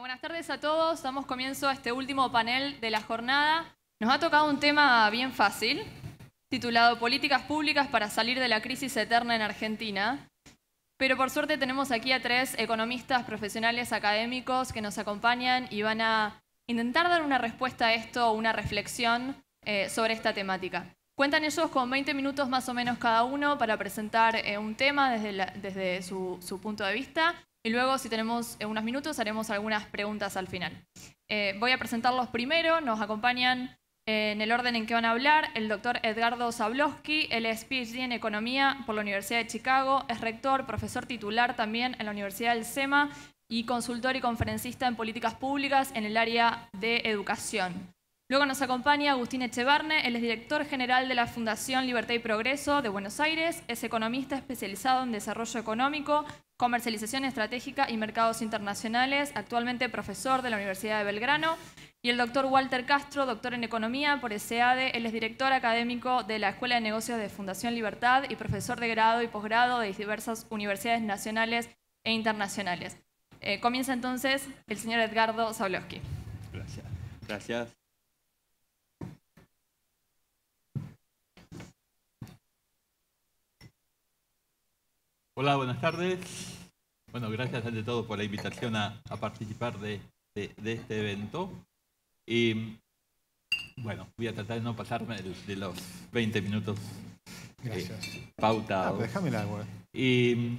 buenas tardes a todos. Damos comienzo a este último panel de la jornada. Nos ha tocado un tema bien fácil, titulado Políticas públicas para salir de la crisis eterna en Argentina. Pero por suerte tenemos aquí a tres economistas profesionales académicos que nos acompañan y van a intentar dar una respuesta a esto, una reflexión eh, sobre esta temática. Cuentan ellos con 20 minutos más o menos cada uno para presentar eh, un tema desde, desde su, su punto de vista y luego, si tenemos eh, unos minutos, haremos algunas preguntas al final. Eh, voy a presentarlos primero. Nos acompañan eh, en el orden en que van a hablar el doctor Edgardo Zablowski. Él es PhD en Economía por la Universidad de Chicago. Es rector, profesor titular también en la Universidad del SEMA y consultor y conferencista en políticas públicas en el área de educación. Luego nos acompaña Agustín Echevarne, él es director general de la Fundación Libertad y Progreso de Buenos Aires, es economista especializado en desarrollo económico, comercialización estratégica y mercados internacionales, actualmente profesor de la Universidad de Belgrano, y el doctor Walter Castro, doctor en economía por S.A.D. él es director académico de la Escuela de Negocios de Fundación Libertad y profesor de grado y posgrado de diversas universidades nacionales e internacionales. Eh, comienza entonces el señor Edgardo Zablowski. Gracias. Gracias. Hola, buenas tardes. Bueno, gracias ante todo por la invitación a, participar de, este evento. Y bueno, voy a tratar de no pasarme de, los 20 minutos eh, pauta ah, déjame la agua. Eh.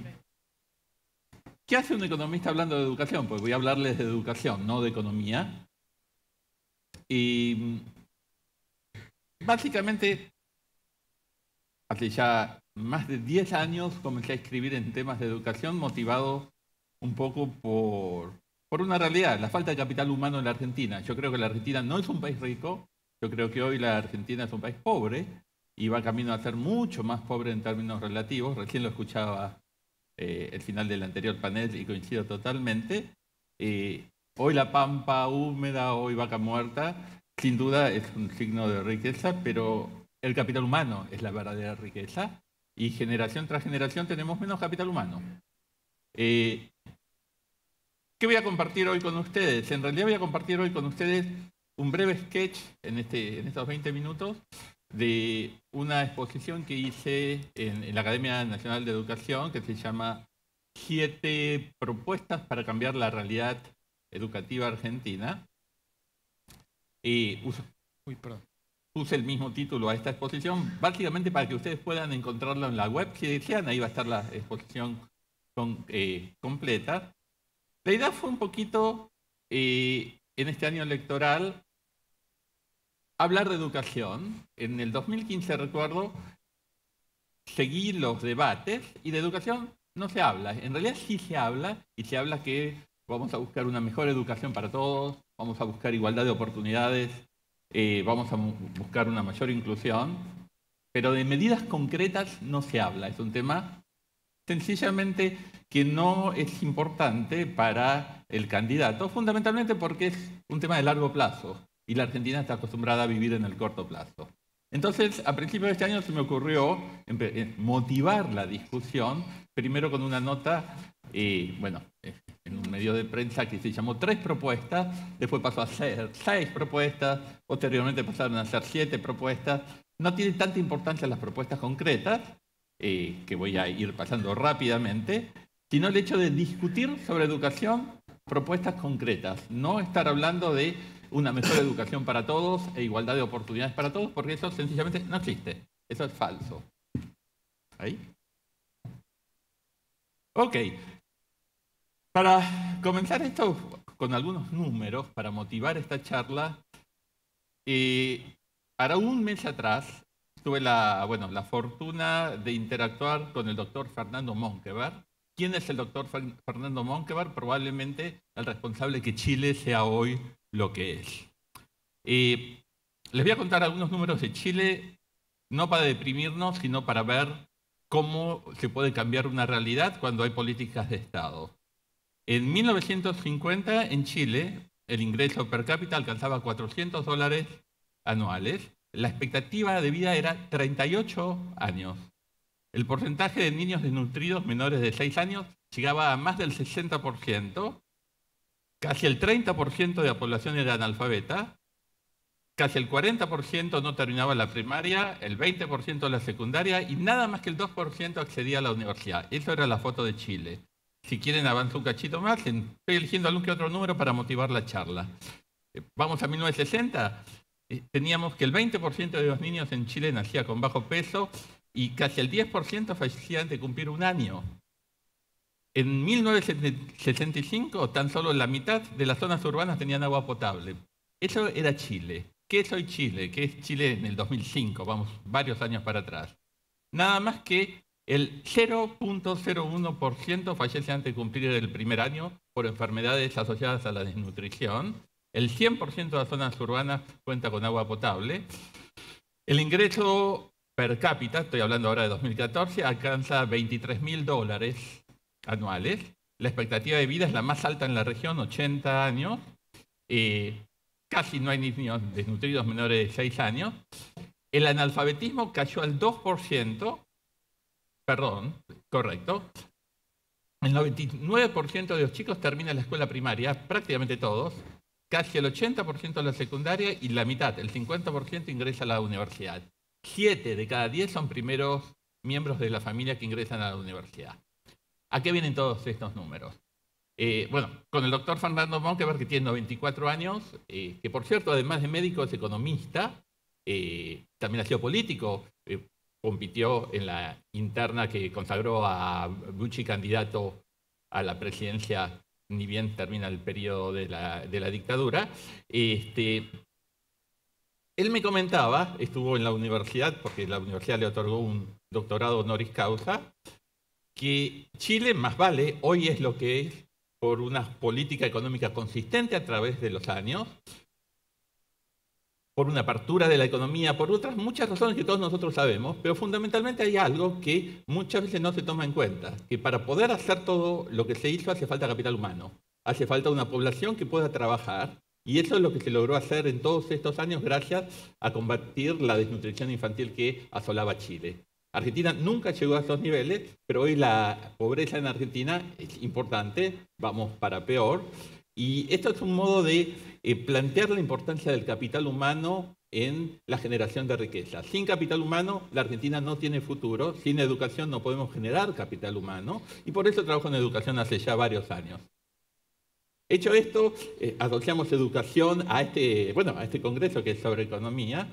¿Qué hace un economista hablando de educación? Pues voy a hablarles de educación, no de economía. Y básicamente, así ya más de 10 años comencé a escribir en temas de educación motivado un poco por, una realidad, la falta de capital humano en la Argentina. Yo creo que la Argentina no es un país rico, yo creo que hoy la Argentina es un país pobre y va camino a ser mucho más pobre en términos relativos. Recién lo escuchaba eh, el final del anterior panel y coincido totalmente. Eh, hoy la pampa húmeda, hoy vaca muerta, sin duda es un signo de riqueza, pero el capital humano es la verdadera riqueza y generación tras generación tenemos menos capital humano. Eh, ¿Qué voy a compartir hoy con ustedes? En realidad voy a compartir hoy con ustedes un breve sketch en, este, en estos 20 minutos de una exposición que hice en, la Academia Nacional de Educación que se llama Siete propuestas para cambiar la realidad educativa argentina. Eh, uy, perdón puse el mismo título a esta exposición, básicamente para que ustedes puedan encontrarlo en la web si decían, ahí va a estar la exposición eh, completa. La idea fue un poquito, eh, en este año electoral, hablar de educación. En el 2015, recuerdo, seguí los debates y de educación no se habla. En realidad sí se habla y se habla que vamos a buscar una mejor educación para todos, vamos a buscar igualdad de oportunidades eh, vamos a buscar una mayor inclusión, pero de medidas concretas no se habla. Es un tema sencillamente que no es importante para el candidato, fundamentalmente porque es un tema de largo plazo y la Argentina está acostumbrada a vivir en el corto plazo. Entonces, a principios de este año se me ocurrió eh, motivar la discusión, primero con una nota, eh, bueno, eh, en un medio de prensa que se llamó tres propuestas, después pasó a ser seis propuestas, posteriormente pasaron a ser siete propuestas. No tiene tanta importancia las propuestas concretas, que voy a ir pasando rápidamente, sino el hecho de discutir sobre educación propuestas concretas, no estar hablando de una mejor educación para todos e igualdad de oportunidades para todos, porque eso sencillamente no existe. Eso es falso. ¿Ahí? Ok. Para comenzar esto con algunos números, para motivar esta charla, y eh, para un mes atrás tuve la, bueno, la fortuna de interactuar con el doctor Fernando Monkevar. ¿Quién es el doctor Fernando Monkevar? Probablemente el responsable que Chile sea hoy lo que es. Eh, les voy a contar algunos números de Chile, no para deprimirnos, sino para ver cómo se puede cambiar una realidad cuando hay políticas de Estado. En 1950, en Chile, el ingreso per cápita alcanzaba 400 dólares anuales. La expectativa de vida era 38 años. El porcentaje de niños desnutridos menores de 6 años llegaba a más del 60%. Casi el 30% de la población era analfabeta, casi el 40% no terminaba la primaria, el 20% la secundaria y nada más que el 2% accedía a la universidad. Eso era la foto de Chile. Si quieren avanzo un cachito más, estoy eligiendo algún que otro número para motivar la charla. Eh, vamos a 1960. Eh, teníamos que el 20% de los niños en Chile nacía con bajo peso y casi el 10% fallecían de cumplir un año. En 1965, tan solo la mitad de las zonas urbanas tenían agua potable. Eso era Chile. ¿Qué es hoy Chile? ¿Qué es Chile en el 2005? Vamos varios años para atrás. Nada más que el 0.01% fallece antes de cumplir el primer año por enfermedades asociadas a la desnutrición. El 100% de las zonas urbanas cuenta con agua potable. El ingreso per cápita, estoy hablando ahora de 2014, alcanza 23 mil dólares la expectativa de vida es la más alta en la región, 80 años. Eh, casi no hay niños desnutridos menores de 6 años. El analfabetismo cayó al 2%, perdón, correcto. El 99% de los chicos termina la escuela primaria, prácticamente todos, casi el 80% la secundaria y la mitad, el 50% ingresa a la universidad. Siete de cada diez son primeros miembros de la familia que ingresan a la universidad. ¿A qué vienen todos estos números? Eh, bueno, con el doctor Fernando Monkeberg, que tiene 94 años, eh, que por cierto, además de médico, es economista, eh, también ha sido político, compitió en la interna que consagró a Gucci candidato a la presidencia, ni bien termina el periodo de la, dictadura. Este, él me comentaba, estuvo en la universidad, porque la universidad le otorgó un doctorado honoris causa, que Chile más vale hoy es lo que es por una política económica consistente a través de los años, por una apertura de la economía, por otras muchas razones que todos nosotros sabemos, pero fundamentalmente hay algo que muchas veces no se toma en cuenta, que para poder hacer todo lo que se hizo hace falta capital humano, hace falta una población que pueda trabajar, y eso es lo que se logró hacer en todos estos años gracias a combatir la desnutrición infantil que asolaba Chile. Argentina nunca llegó a esos niveles, pero hoy la pobreza en Argentina es importante, vamos para peor. Y esto es un modo de eh, plantear la importancia del capital humano en la generación de riqueza. Sin capital humano, la Argentina no tiene futuro, sin educación no podemos generar capital humano, y por eso trabajo en educación hace ya varios años. Hecho esto, eh, asociamos educación a este, bueno, a este congreso que es sobre economía,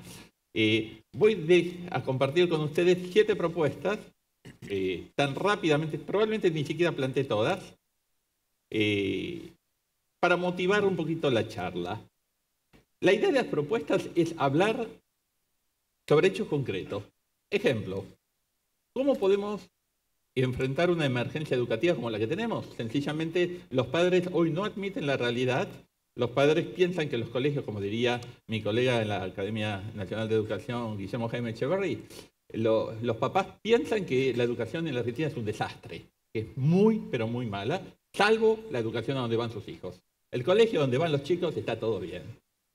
eh, voy a compartir con ustedes siete propuestas, eh, tan rápidamente, probablemente ni siquiera planteé todas, eh, para motivar un poquito la charla. La idea de las propuestas es hablar sobre hechos concretos. Ejemplo, ¿cómo podemos enfrentar una emergencia educativa como la que tenemos? Sencillamente, los padres hoy no admiten la realidad los padres piensan que los colegios, como diría mi colega en la Academia Nacional de Educación, Guillermo Jaime Echeverry, los papás piensan que la educación en la Argentina es un desastre, que es muy, pero muy mala, salvo la educación a donde van sus hijos. El colegio donde van los chicos está todo bien.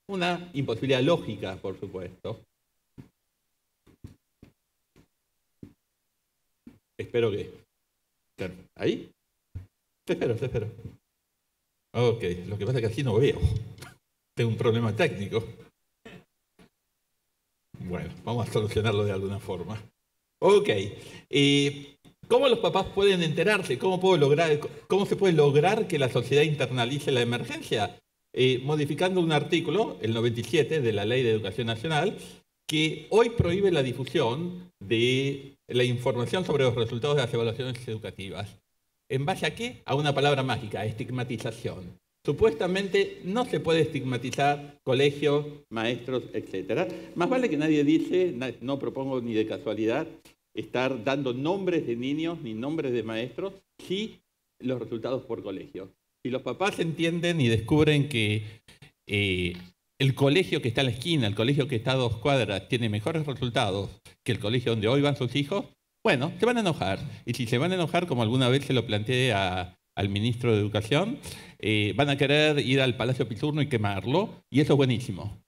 Una imposibilidad lógica, por supuesto. Espero que... ¿Ahí? Te espero, te espero. Ok, lo que pasa es que así no veo. Tengo un problema técnico. Bueno, vamos a solucionarlo de alguna forma. Ok, ¿cómo los papás pueden enterarse? ¿Cómo, se puede lograr que la sociedad internalice la emergencia? Eh, modificando un artículo, el 97 de la Ley de Educación Nacional, que hoy prohíbe la difusión de la información sobre los resultados de las evaluaciones educativas. ¿En base a qué? A una palabra mágica, estigmatización. Supuestamente no se puede estigmatizar colegios, maestros, etc. Más vale que nadie dice, no propongo ni de casualidad estar dando nombres de niños ni nombres de maestros, sí los resultados por colegio. Si los papás entienden y descubren que eh, el colegio que está a la esquina, el colegio que está a dos cuadras, tiene mejores resultados que el colegio donde hoy van sus hijos, bueno, se van a enojar. Y si se van a enojar, como alguna vez se lo planteé al ministro de Educación, eh, van a querer ir al Palacio Pizurno y quemarlo, y eso es buenísimo.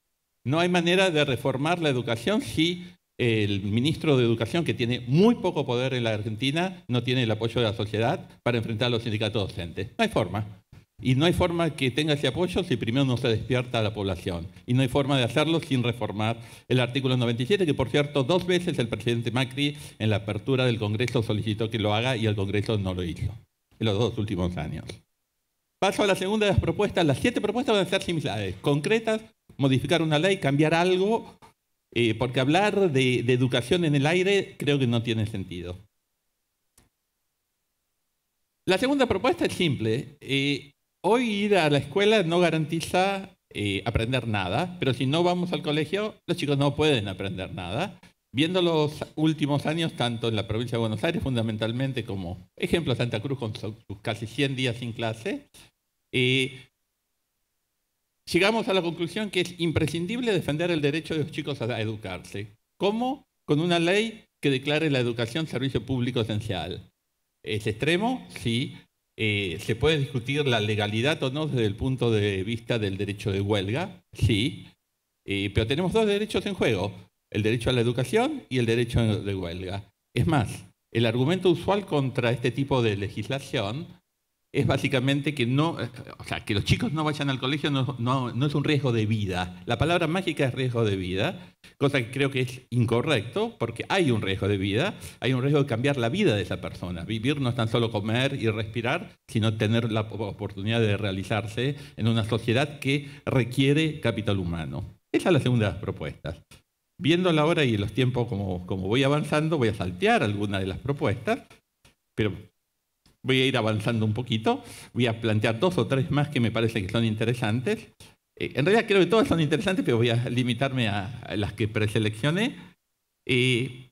No hay manera de reformar la educación si el ministro de Educación, que tiene muy poco poder en la Argentina, no tiene el apoyo de la sociedad para enfrentar a los sindicatos docentes. No hay forma. Y no hay forma que tenga ese apoyo si primero no se despierta a la población. Y no hay forma de hacerlo sin reformar el artículo 97, que por cierto dos veces el presidente Macri en la apertura del Congreso solicitó que lo haga y el Congreso no lo hizo en los dos últimos años. Paso a la segunda de las propuestas. Las siete propuestas van a ser similares, concretas, modificar una ley, cambiar algo, eh, porque hablar de, educación en el aire creo que no tiene sentido. La segunda propuesta es simple. Eh, hoy ir a la escuela no garantiza eh, aprender nada, pero si no vamos al colegio, los chicos no pueden aprender nada. Viendo los últimos años, tanto en la provincia de Buenos Aires fundamentalmente como, ejemplo, Santa Cruz con sus casi 100 días sin clase, eh, llegamos a la conclusión que es imprescindible defender el derecho de los chicos a educarse. ¿Cómo? Con una ley que declare la educación servicio público esencial. ¿Es extremo? Sí, eh, ¿Se puede discutir la legalidad o no desde el punto de vista del derecho de huelga? Sí, eh, pero tenemos dos derechos en juego, el derecho a la educación y el derecho de huelga. Es más, el argumento usual contra este tipo de legislación es básicamente que no, sea, que los chicos no vayan al colegio no, es un riesgo de vida. La palabra mágica es riesgo de vida, cosa que creo que es incorrecto, porque hay un riesgo de vida, hay un riesgo de cambiar la vida de esa persona. Vivir no es tan solo comer y respirar, sino tener la oportunidad de realizarse en una sociedad que requiere capital humano. Esa es la segunda propuesta. Viendo la hora y los tiempos como, como voy avanzando, voy a saltear algunas de las propuestas, pero Voy a ir avanzando un poquito, voy a plantear dos o tres más que me parece que son interesantes. Eh, en realidad creo que todas son interesantes, pero voy a limitarme a las que preseleccioné. Eh,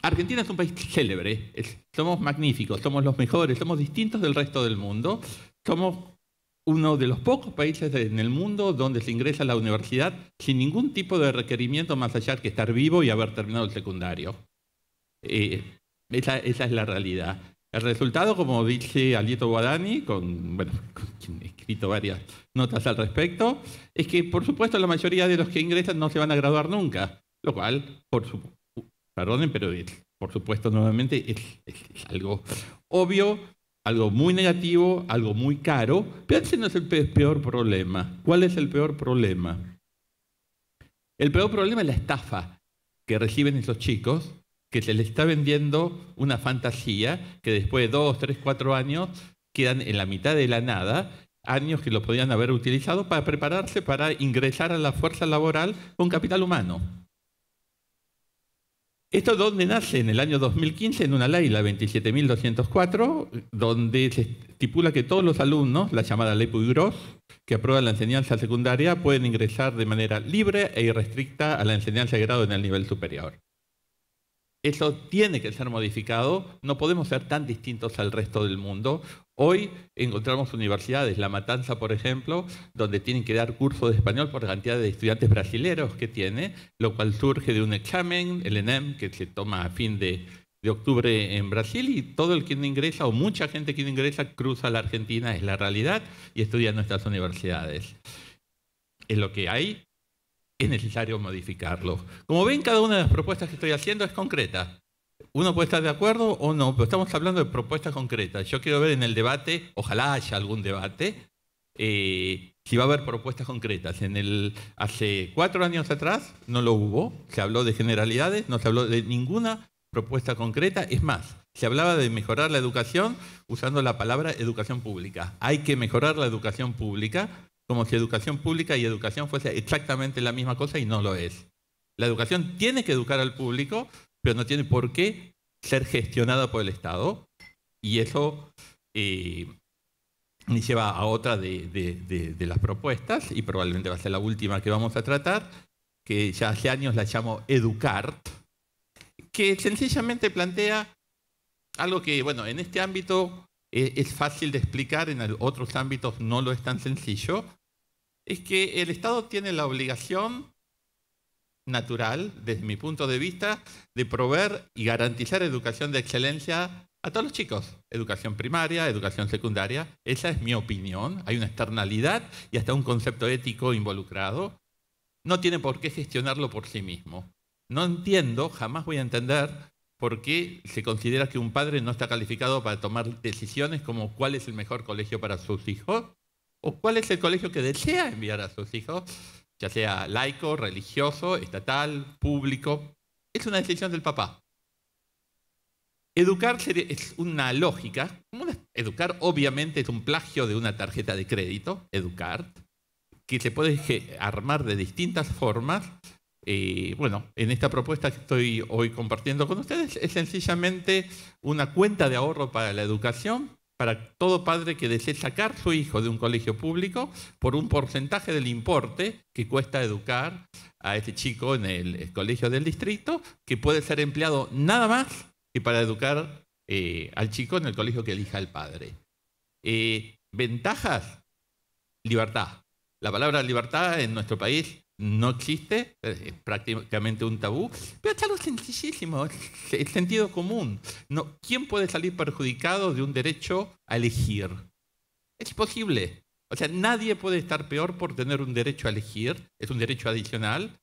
Argentina es un país célebre, somos magníficos, somos los mejores, somos distintos del resto del mundo, somos uno de los pocos países en el mundo donde se ingresa a la universidad sin ningún tipo de requerimiento más allá que estar vivo y haber terminado el secundario. Eh, esa, esa, es la realidad. El resultado, como dice Alieto Guadani, con, bueno, quien he escrito varias notas al respecto, es que por supuesto la mayoría de los que ingresan no se van a graduar nunca, lo cual, por su, perdonen, pero por supuesto nuevamente es, algo obvio, algo muy negativo, algo muy caro, pero ese no es el peor problema. ¿Cuál es el peor problema? El peor problema es la estafa que reciben esos chicos que se le está vendiendo una fantasía que después de dos, tres, cuatro años quedan en la mitad de la nada, años que los podían haber utilizado para prepararse para ingresar a la fuerza laboral con capital humano. Esto es donde nace en el año 2015 en una ley, la 27.204, donde se estipula que todos los alumnos, la llamada ley Puigros, que aprueba la enseñanza secundaria, pueden ingresar de manera libre e irrestricta a la enseñanza de grado en el nivel superior. Eso tiene que ser modificado, no podemos ser tan distintos al resto del mundo. Hoy encontramos universidades, La Matanza, por ejemplo, donde tienen que dar curso de español por cantidad de estudiantes brasileños que tiene, lo cual surge de un examen, el ENEM, que se toma a fin de, octubre en Brasil y todo el que ingresa o mucha gente que ingresa cruza la Argentina, es la realidad, y estudia en nuestras universidades. Es lo que hay, es necesario modificarlo. Como ven, cada una de las propuestas que estoy haciendo es concreta. Uno puede estar de acuerdo o no, pero estamos hablando de propuestas concretas. Yo quiero ver en el debate, ojalá haya algún debate, eh, si va a haber propuestas concretas. En el, hace cuatro años atrás no lo hubo, se habló de generalidades, no se habló de ninguna propuesta concreta. Es más, se hablaba de mejorar la educación usando la palabra educación pública. Hay que mejorar la educación pública como si educación pública y educación fuese exactamente la misma cosa y no lo es. La educación tiene que educar al público, pero no tiene por qué ser gestionada por el Estado y eso me eh, lleva a otra de, de las propuestas y probablemente va a ser la última que vamos a tratar, que ya hace años la llamo Educart, que sencillamente plantea algo que, bueno, en este ámbito eh, es, fácil de explicar, en otros ámbitos no lo es tan sencillo, es que el Estado tiene la obligación natural, desde mi punto de vista, de proveer y garantizar educación de excelencia a todos los chicos. Educación primaria, educación secundaria, esa es mi opinión. Hay una externalidad y hasta un concepto ético involucrado. No tiene por qué gestionarlo por sí mismo. No entiendo, jamás voy a entender por qué se considera que un padre no está calificado para tomar decisiones como cuál es el mejor colegio para sus hijos o cuál es el colegio que desea enviar a sus hijos, ya sea laico, religioso, estatal, público. Es una decisión del papá. Educar es una lógica. Educar obviamente es un plagio de una tarjeta de crédito, educar, que se puede armar de distintas formas. Eh, bueno, en esta propuesta que estoy hoy compartiendo con ustedes es sencillamente una cuenta de ahorro para la educación para todo padre que desee sacar su hijo de un colegio público por un porcentaje del importe que cuesta educar a este chico en el colegio del distrito, que puede ser empleado nada más que para educar eh, al chico en el colegio que elija el padre. Eh, ventajas, libertad. La palabra libertad en nuestro país no existe, es prácticamente un tabú, pero está lo sencillísimo, el sentido común. ¿Quién puede salir perjudicado de un derecho a elegir? Es posible. O sea, nadie puede estar peor por tener un derecho a elegir, es un derecho adicional.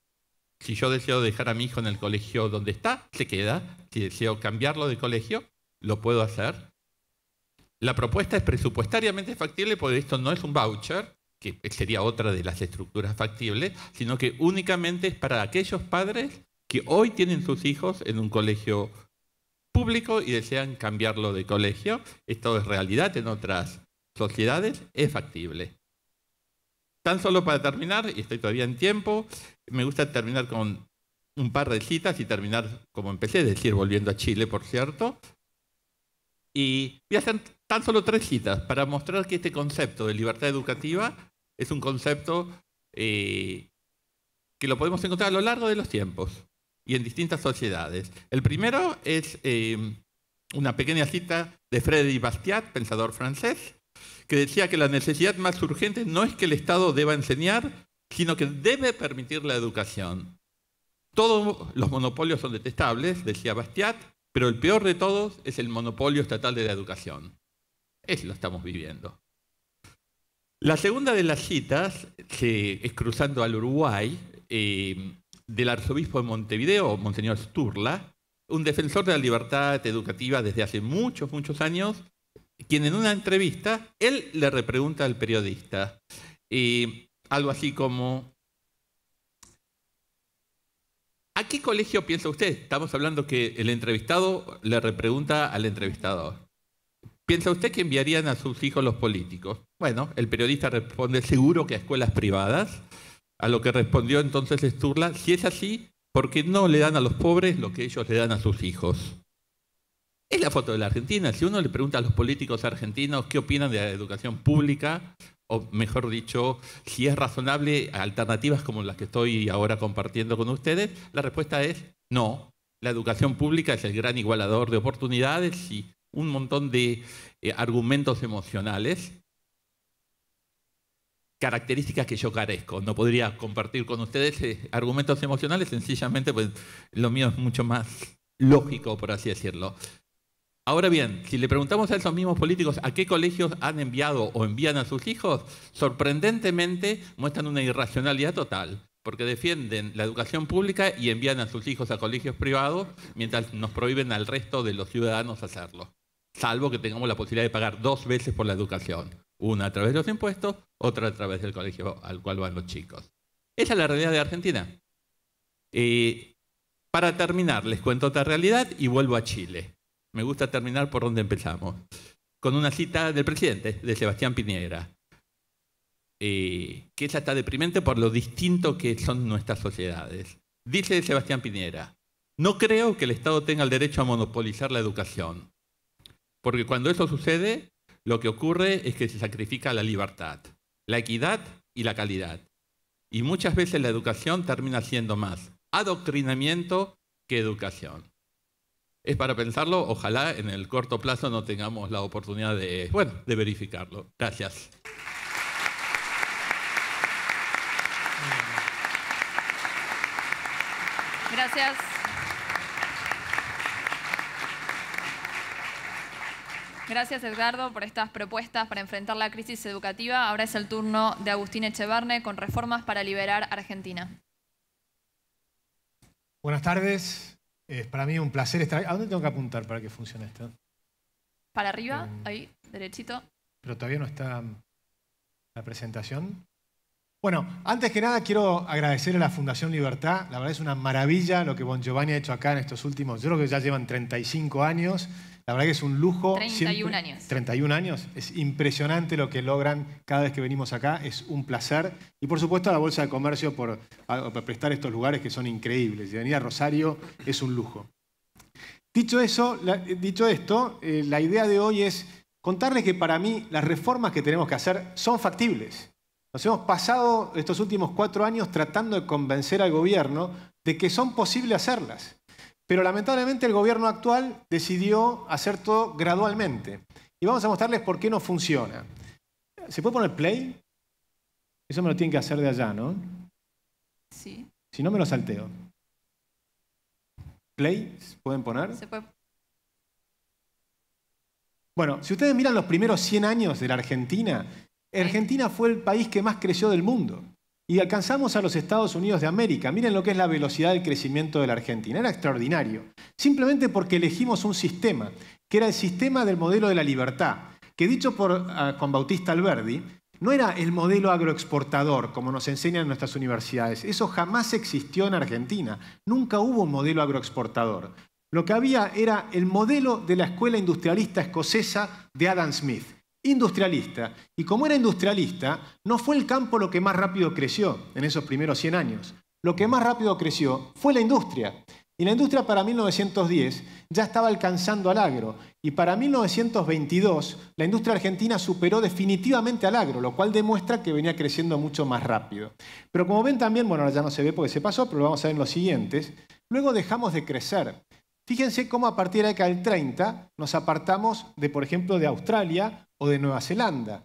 Si yo deseo dejar a mi hijo en el colegio donde está, se queda. Si deseo cambiarlo de colegio, lo puedo hacer. La propuesta es presupuestariamente factible porque esto no es un voucher, que sería otra de las estructuras factibles, sino que únicamente es para aquellos padres que hoy tienen sus hijos en un colegio público y desean cambiarlo de colegio. Esto es realidad en otras sociedades, es factible. Tan solo para terminar, y estoy todavía en tiempo, me gusta terminar con un par de citas y terminar como empecé, es decir, volviendo a Chile, por cierto, y voy a hacer tan solo tres citas para mostrar que este concepto de libertad educativa es un concepto eh, que lo podemos encontrar a lo largo de los tiempos y en distintas sociedades. El primero es eh, una pequeña cita de Freddy Bastiat, pensador francés, que decía que la necesidad más urgente no es que el Estado deba enseñar, sino que debe permitir la educación. Todos los monopolios son detestables, decía Bastiat, pero el peor de todos es el monopolio estatal de la educación. Eso lo estamos viviendo. La segunda de las citas es cruzando al Uruguay eh, del arzobispo de Montevideo, Monseñor Sturla, un defensor de la libertad educativa desde hace muchos, muchos años, quien en una entrevista, él le repregunta al periodista eh, algo así como, ¿A qué colegio piensa usted? Estamos hablando que el entrevistado le repregunta al entrevistador. ¿Piensa usted que enviarían a sus hijos los políticos? Bueno, el periodista responde seguro que a escuelas privadas, a lo que respondió entonces Sturla, si es así, ¿por qué no le dan a los pobres lo que ellos le dan a sus hijos? Es la foto de la Argentina. Si uno le pregunta a los políticos argentinos qué opinan de la educación pública, o mejor dicho, si es razonable, alternativas como las que estoy ahora compartiendo con ustedes, la respuesta es no. La educación pública es el gran igualador de oportunidades y un montón de eh, argumentos emocionales, características que yo carezco. No podría compartir con ustedes eh, argumentos emocionales, sencillamente, pues lo mío es mucho más lógico, por así decirlo. Ahora bien, si le preguntamos a esos mismos políticos a qué colegios han enviado o envían a sus hijos, sorprendentemente muestran una irracionalidad total, porque defienden la educación pública y envían a sus hijos a colegios privados, mientras nos prohíben al resto de los ciudadanos hacerlo, salvo que tengamos la posibilidad de pagar dos veces por la educación, una a través de los impuestos, otra a través del colegio al cual van los chicos. Esa es la realidad de Argentina. Eh, para terminar, les cuento otra realidad y vuelvo a Chile. Me gusta terminar por donde empezamos. Con una cita del presidente, de Sebastián Piñera, eh, que es hasta deprimente por lo distinto que son nuestras sociedades. Dice Sebastián Piñera, no creo que el Estado tenga el derecho a monopolizar la educación, porque cuando eso sucede, lo que ocurre es que se sacrifica la libertad, la equidad y la calidad. Y muchas veces la educación termina siendo más adoctrinamiento que educación es para pensarlo. Ojalá en el corto plazo no tengamos la oportunidad de, de verificarlo. Gracias. Gracias. Gracias Edgardo por estas propuestas para enfrentar la crisis educativa. Ahora es el turno de Agustín Echevarne con reformas para liberar Argentina. Buenas tardes. Es para mí un placer estar aquí. ¿A dónde tengo que apuntar para que funcione esto? Para arriba, em, ahí, derechito. Pero todavía no está em, la presentación. Bueno, antes que nada quiero agradecer a la Fundación Libertad. La verdad es una maravilla lo que Bon Giovanni ha hecho acá en estos últimos, yo creo que ya llevan 35 años la verdad que es un lujo. 31 años. 31 años. Es impresionante lo que logran cada vez que venimos acá. Es un placer. Y por supuesto a la Bolsa de Comercio por, prestar estos lugares que son increíbles. Y venir a Rosario es un lujo. Dicho, eso, dicho esto, eh, la idea de hoy es contarles que para mí las reformas que tenemos que hacer son factibles. Nos hemos pasado estos últimos cuatro años tratando de convencer al gobierno de que son posibles hacerlas. Pero lamentablemente el gobierno actual decidió hacer todo gradualmente. Y vamos a mostrarles por qué no funciona. ¿Se puede poner play? Eso me lo tienen que hacer de allá, ¿no? Sí. Si no, me lo salteo. ¿Play? ¿Pueden poner? Se puede. Bueno, si ustedes miran los primeros 100 años de la Argentina, Argentina fue el país que más creció del mundo. Y alcanzamos a los Estados Unidos de América. Miren lo que es la velocidad del crecimiento de la Argentina. Era extraordinario. Simplemente porque elegimos un sistema, que era el sistema del modelo de la libertad, que dicho por Juan ah, Bautista Alberdi, no era el modelo agroexportador, como nos enseñan en nuestras universidades. Eso jamás existió en Argentina. Nunca hubo un modelo agroexportador. Lo que había era el modelo de la escuela industrialista escocesa de Adam Smith, industrialista. Y como era industrialista, no fue el campo lo que más rápido creció en esos primeros 100 años. Lo que más rápido creció fue la industria. Y la industria para 1910 ya estaba alcanzando al agro. Y para 1922 la industria argentina superó definitivamente al agro, lo cual demuestra que venía creciendo mucho más rápido. Pero como ven también, bueno, ahora ya no se ve porque se pasó, pero lo vamos a ver en los siguientes, luego dejamos de crecer. Fíjense cómo a partir de acá del 30 nos apartamos de, por ejemplo, de Australia o de Nueva Zelanda.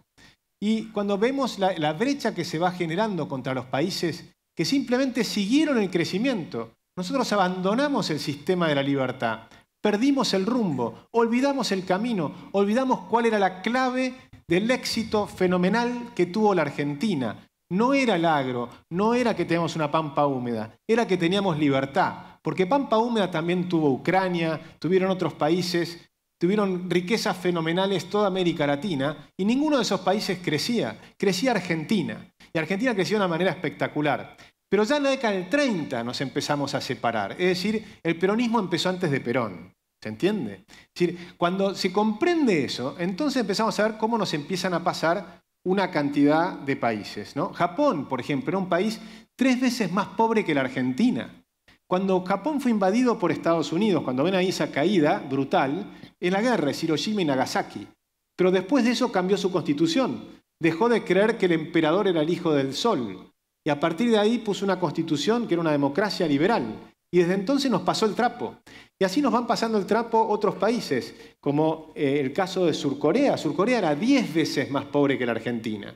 Y cuando vemos la, la brecha que se va generando contra los países que simplemente siguieron el crecimiento, nosotros abandonamos el sistema de la libertad, perdimos el rumbo, olvidamos el camino, olvidamos cuál era la clave del éxito fenomenal que tuvo la Argentina. No era el agro, no era que teníamos una pampa húmeda, era que teníamos libertad. Porque Pampa Húmeda también tuvo Ucrania, tuvieron otros países, tuvieron riquezas fenomenales toda América Latina y ninguno de esos países crecía. Crecía Argentina. Y Argentina creció de una manera espectacular. Pero ya en la década del 30 nos empezamos a separar. Es decir, el peronismo empezó antes de Perón. ¿Se entiende? Es decir, cuando se comprende eso, entonces empezamos a ver cómo nos empiezan a pasar una cantidad de países. ¿no? Japón, por ejemplo, era un país tres veces más pobre que la Argentina. Cuando Japón fue invadido por Estados Unidos, cuando ven ahí esa caída brutal, en la guerra, es Hiroshima y Nagasaki. Pero después de eso cambió su constitución. Dejó de creer que el emperador era el hijo del sol. Y a partir de ahí puso una constitución que era una democracia liberal. Y desde entonces nos pasó el trapo. Y así nos van pasando el trapo otros países, como eh, el caso de Surcorea. Surcorea era 10 veces más pobre que la Argentina.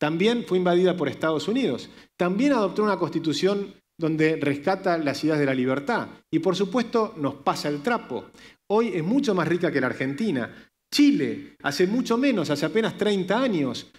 También fue invadida por Estados Unidos. También adoptó una constitución donde rescata las ideas de la libertad. Y por supuesto nos pasa el trapo. Hoy es mucho más rica que la Argentina. Chile, hace mucho menos, hace apenas 30 años,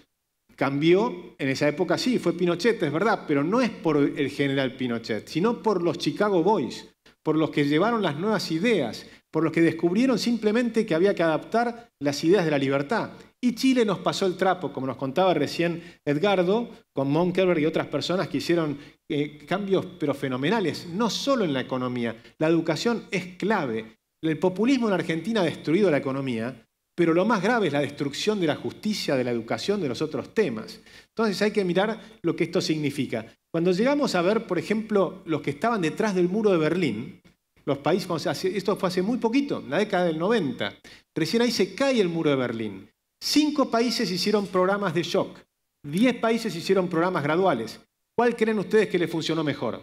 cambió, en esa época sí, fue Pinochet, es verdad, pero no es por el general Pinochet, sino por los Chicago Boys, por los que llevaron las nuevas ideas, por los que descubrieron simplemente que había que adaptar las ideas de la libertad. Y Chile nos pasó el trapo, como nos contaba recién Edgardo, con Monkelberg y otras personas que hicieron eh, cambios pero fenomenales, no solo en la economía. La educación es clave. El populismo en Argentina ha destruido la economía, pero lo más grave es la destrucción de la justicia, de la educación, de los otros temas. Entonces hay que mirar lo que esto significa. Cuando llegamos a ver, por ejemplo, los que estaban detrás del muro de Berlín, los países, esto fue hace muy poquito, en la década del 90, recién ahí se cae el muro de Berlín. Cinco países hicieron programas de shock, diez países hicieron programas graduales. ¿Cuál creen ustedes que le funcionó mejor?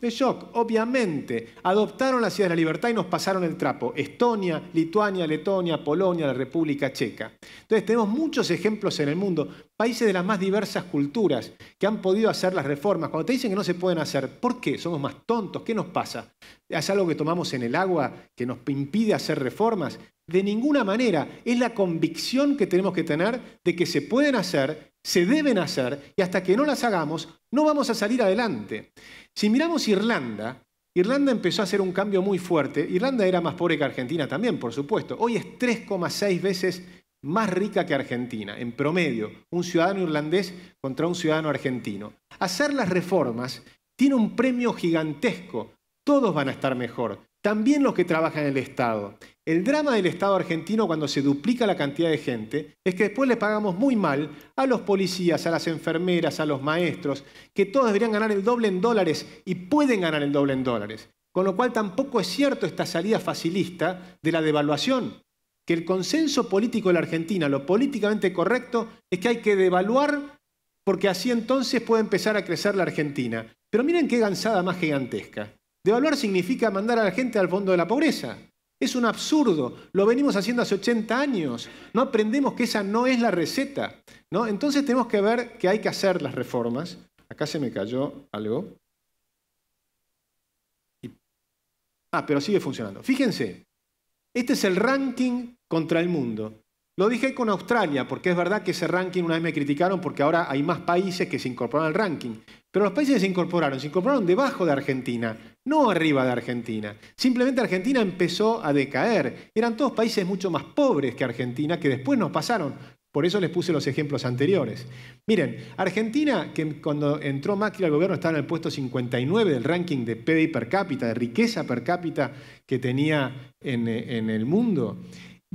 De shock, obviamente. Adoptaron la ciudad de la libertad y nos pasaron el trapo. Estonia, Lituania, Letonia, Polonia, la República Checa. Entonces tenemos muchos ejemplos en el mundo, países de las más diversas culturas que han podido hacer las reformas. Cuando te dicen que no se pueden hacer, ¿por qué? Somos más tontos, ¿qué nos pasa? ¿Es algo que tomamos en el agua que nos impide hacer reformas? De ninguna manera. Es la convicción que tenemos que tener de que se pueden hacer, se deben hacer, y hasta que no las hagamos, no vamos a salir adelante. Si miramos Irlanda, Irlanda empezó a hacer un cambio muy fuerte. Irlanda era más pobre que Argentina también, por supuesto. Hoy es 3,6 veces más rica que Argentina, en promedio, un ciudadano irlandés contra un ciudadano argentino. Hacer las reformas tiene un premio gigantesco. Todos van a estar mejor, también los que trabajan en el Estado. El drama del Estado argentino cuando se duplica la cantidad de gente es que después le pagamos muy mal a los policías, a las enfermeras, a los maestros, que todos deberían ganar el doble en dólares y pueden ganar el doble en dólares. Con lo cual tampoco es cierto esta salida facilista de la devaluación. Que el consenso político de la Argentina, lo políticamente correcto, es que hay que devaluar porque así entonces puede empezar a crecer la Argentina. Pero miren qué gansada más gigantesca. Devaluar significa mandar a la gente al fondo de la pobreza. Es un absurdo, lo venimos haciendo hace 80 años, no aprendemos que esa no es la receta. ¿no? Entonces tenemos que ver que hay que hacer las reformas. Acá se me cayó algo. Ah, pero sigue funcionando. Fíjense, este es el ranking contra el mundo. Lo dije con Australia, porque es verdad que ese ranking una vez me criticaron porque ahora hay más países que se incorporan al ranking. Pero los países se incorporaron, se incorporaron debajo de Argentina no arriba de Argentina. Simplemente Argentina empezó a decaer. Eran todos países mucho más pobres que Argentina que después nos pasaron. Por eso les puse los ejemplos anteriores. Miren, Argentina, que cuando entró Macri al gobierno estaba en el puesto 59 del ranking de PBI per cápita, de riqueza per cápita que tenía en, en el mundo,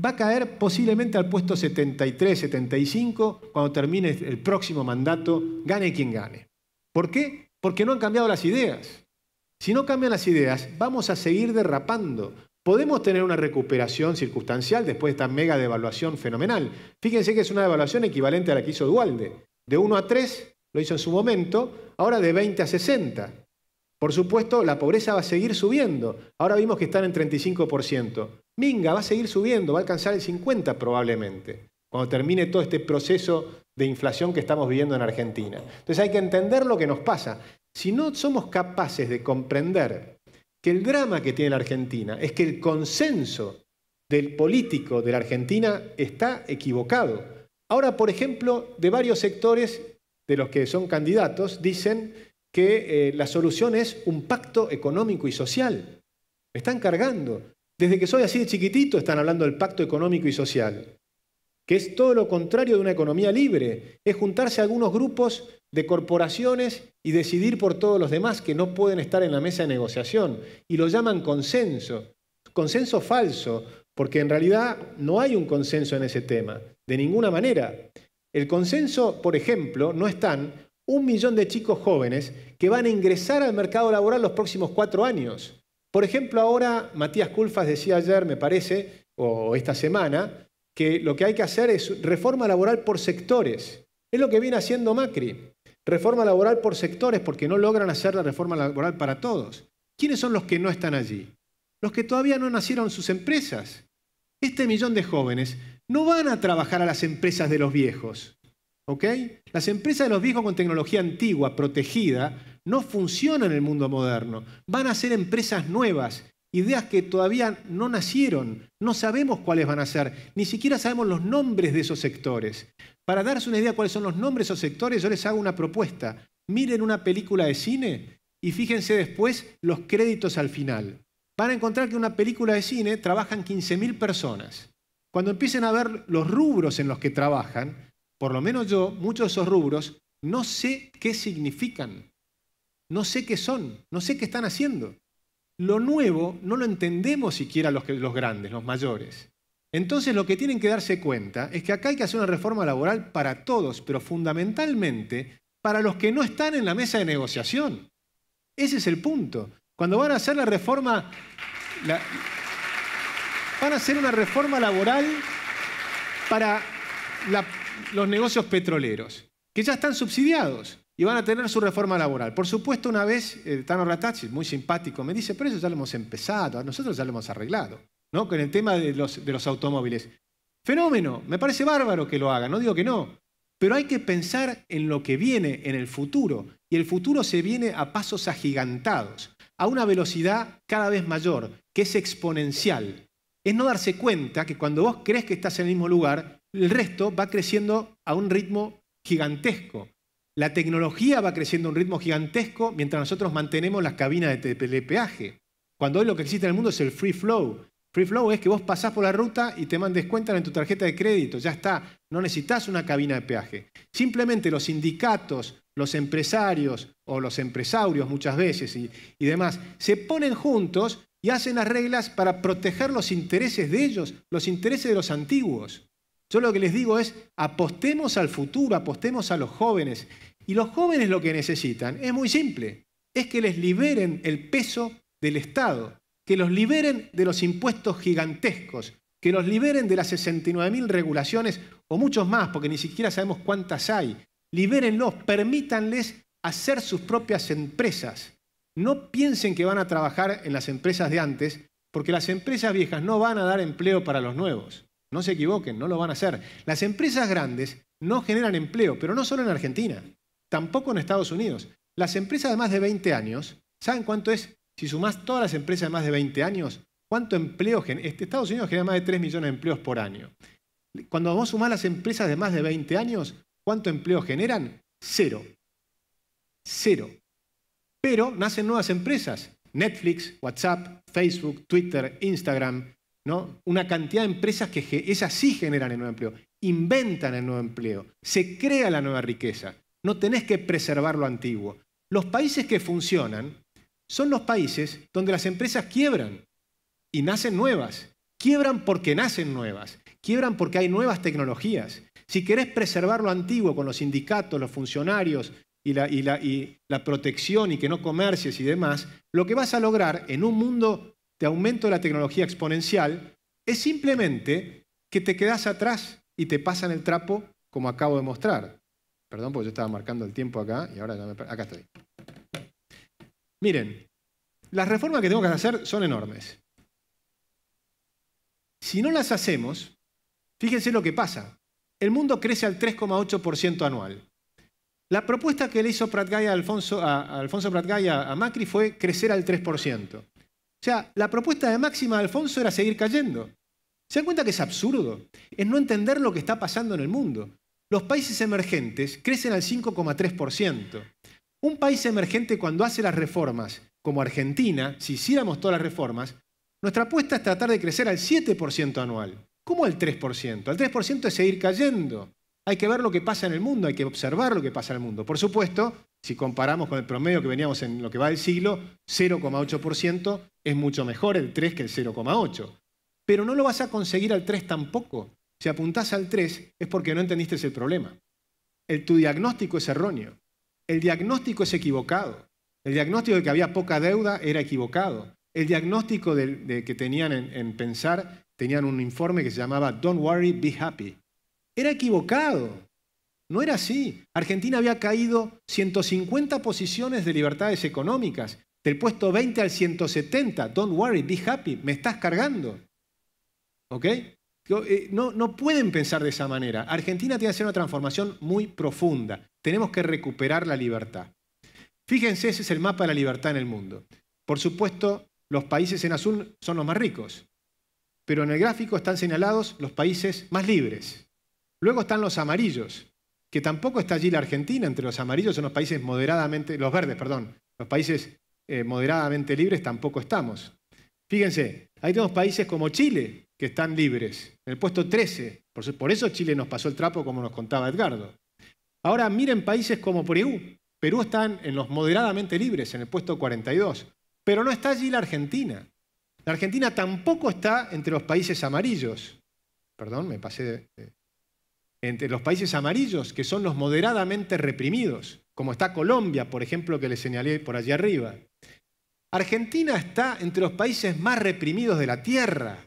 va a caer posiblemente al puesto 73, 75 cuando termine el próximo mandato, gane quien gane. ¿Por qué? Porque no han cambiado las ideas. Si no cambian las ideas, vamos a seguir derrapando. Podemos tener una recuperación circunstancial después de esta mega devaluación fenomenal. Fíjense que es una devaluación equivalente a la que hizo Dualde. De 1 a 3 lo hizo en su momento, ahora de 20 a 60. Por supuesto, la pobreza va a seguir subiendo. Ahora vimos que están en 35%. Minga va a seguir subiendo, va a alcanzar el 50 probablemente, cuando termine todo este proceso de inflación que estamos viviendo en Argentina. Entonces hay que entender lo que nos pasa. Si no somos capaces de comprender que el drama que tiene la Argentina es que el consenso del político de la Argentina está equivocado. Ahora, por ejemplo, de varios sectores de los que son candidatos dicen que eh, la solución es un pacto económico y social. Me están cargando. Desde que soy así de chiquitito están hablando del pacto económico y social, que es todo lo contrario de una economía libre. Es juntarse a algunos grupos de corporaciones y decidir por todos los demás que no pueden estar en la mesa de negociación. Y lo llaman consenso. Consenso falso, porque en realidad no hay un consenso en ese tema, de ninguna manera. El consenso, por ejemplo, no están un millón de chicos jóvenes que van a ingresar al mercado laboral los próximos cuatro años. Por ejemplo, ahora Matías Culfas decía ayer, me parece, o esta semana, que lo que hay que hacer es reforma laboral por sectores. Es lo que viene haciendo Macri. Reforma laboral por sectores, porque no logran hacer la reforma laboral para todos. ¿Quiénes son los que no están allí? Los que todavía no nacieron sus empresas. Este millón de jóvenes no van a trabajar a las empresas de los viejos. ¿Ok? Las empresas de los viejos con tecnología antigua, protegida, no funcionan en el mundo moderno. Van a ser empresas nuevas ideas que todavía no nacieron, no sabemos cuáles van a ser, ni siquiera sabemos los nombres de esos sectores. Para darse una idea de cuáles son los nombres de esos sectores, yo les hago una propuesta. Miren una película de cine y fíjense después los créditos al final. Van a encontrar que en una película de cine trabajan 15.000 personas. Cuando empiecen a ver los rubros en los que trabajan, por lo menos yo, muchos de esos rubros, no sé qué significan, no sé qué son, no sé qué están haciendo. Lo nuevo no lo entendemos siquiera los, grandes, los mayores. Entonces lo que tienen que darse cuenta es que acá hay que hacer una reforma laboral para todos, pero fundamentalmente para los que no están en la mesa de negociación. Ese es el punto. Cuando van a hacer la reforma, van a hacer una reforma laboral para los negocios petroleros, que ya están subsidiados y van a tener su reforma laboral. Por supuesto, una vez eh, Tano muy simpático, me dice, pero eso ya lo hemos empezado, nosotros ya lo hemos arreglado, ¿no? Con el tema de los, de los automóviles. Fenómeno, me parece bárbaro que lo hagan, no digo que no, pero hay que pensar en lo que viene, en el futuro, y el futuro se viene a pasos agigantados, a una velocidad cada vez mayor, que es exponencial. Es no darse cuenta que cuando vos crees que estás en el mismo lugar, el resto va creciendo a un ritmo gigantesco. La tecnología va creciendo a un ritmo gigantesco mientras nosotros mantenemos las cabinas de peaje. Cuando hoy lo que existe en el mundo es el free flow. Free flow es que vos pasás por la ruta y te mandes cuenta en tu tarjeta de crédito, ya está, no necesitas una cabina de peaje. Simplemente los sindicatos, los empresarios o los empresarios muchas veces y, y demás se ponen juntos y hacen las reglas para proteger los intereses de ellos, los intereses de los antiguos. Yo lo que les digo es, apostemos al futuro, apostemos a los jóvenes. Y los jóvenes lo que necesitan es muy simple, es que les liberen el peso del Estado, que los liberen de los impuestos gigantescos, que los liberen de las 69.000 regulaciones o muchos más, porque ni siquiera sabemos cuántas hay. Libérenlos, permítanles hacer sus propias empresas. No piensen que van a trabajar en las empresas de antes, porque las empresas viejas no van a dar empleo para los nuevos. No se equivoquen, no lo van a hacer. Las empresas grandes no generan empleo, pero no solo en Argentina, tampoco en Estados Unidos. Las empresas de más de 20 años, ¿saben cuánto es? Si sumás todas las empresas de más de 20 años, ¿cuánto empleo genera? Este, Estados Unidos genera más de 3 millones de empleos por año. Cuando vamos a sumar las empresas de más de 20 años, ¿cuánto empleo generan? Cero. Cero. Pero nacen nuevas empresas. Netflix, WhatsApp, Facebook, Twitter, Instagram, una cantidad de empresas que esas sí generan el nuevo empleo, inventan el nuevo empleo, se crea la nueva riqueza. No tenés que preservar lo antiguo. Los países que funcionan son los países donde las empresas quiebran y nacen nuevas. Quiebran porque nacen nuevas, quiebran porque hay nuevas tecnologías. Si querés preservar lo antiguo con los sindicatos, los funcionarios y la, y la, y la protección y que no comercies y demás, lo que vas a lograr en un mundo de aumento de la tecnología exponencial es simplemente que te quedas atrás y te pasan el trapo como acabo de mostrar. Perdón porque yo estaba marcando el tiempo acá y ahora ya me... Acá estoy. Miren, las reformas que tengo que hacer son enormes. Si no las hacemos, fíjense lo que pasa. El mundo crece al 3,8% anual. La propuesta que le hizo a Alfonso, a, Alfonso a Macri fue crecer al 3%. O sea, la propuesta de Máxima Alfonso era seguir cayendo. ¿Se dan cuenta que es absurdo? Es no entender lo que está pasando en el mundo. Los países emergentes crecen al 5,3%. Un país emergente cuando hace las reformas, como Argentina, si hiciéramos todas las reformas, nuestra apuesta es tratar de crecer al 7% anual. ¿Cómo al 3%? Al 3% es seguir cayendo. Hay que ver lo que pasa en el mundo, hay que observar lo que pasa en el mundo. Por supuesto, si comparamos con el promedio que veníamos en lo que va del siglo, 0,8% es mucho mejor el 3 que el 0,8. Pero no lo vas a conseguir al 3 tampoco. Si apuntás al 3 es porque no entendiste el problema. El, tu diagnóstico es erróneo. El diagnóstico es equivocado. El diagnóstico de que había poca deuda era equivocado. El diagnóstico de, que tenían en pensar, tenían un informe que se llamaba Don't Worry, Be Happy. Era equivocado. No era así. Argentina había caído 150 posiciones de libertades económicas, del puesto 20 al 170. Don't worry, be happy, me estás cargando. ¿Ok? Eh, no, no pueden pensar de esa manera. Argentina tiene que hacer una transformación muy profunda. Tenemos que recuperar la libertad. Fíjense, ese es el mapa de la libertad en el mundo. Por supuesto, los países en azul son los más ricos, pero en el gráfico están señalados los países más libres. Luego están los amarillos, que tampoco está allí la Argentina, entre los amarillos son los países moderadamente, los verdes, perdón, los países eh, moderadamente libres tampoco estamos. Fíjense, ahí tenemos países como Chile, que están libres, en el puesto 13. Por eso Chile nos pasó el trapo, como nos contaba Edgardo. Ahora miren países como Perú. Perú están en los moderadamente libres, en el puesto 42. Pero no está allí la Argentina. La Argentina tampoco está entre los países amarillos. Perdón, me pasé de, entre los países amarillos, que son los moderadamente reprimidos, como está Colombia, por ejemplo, que le señalé por allí arriba. Argentina está entre los países más reprimidos de la Tierra.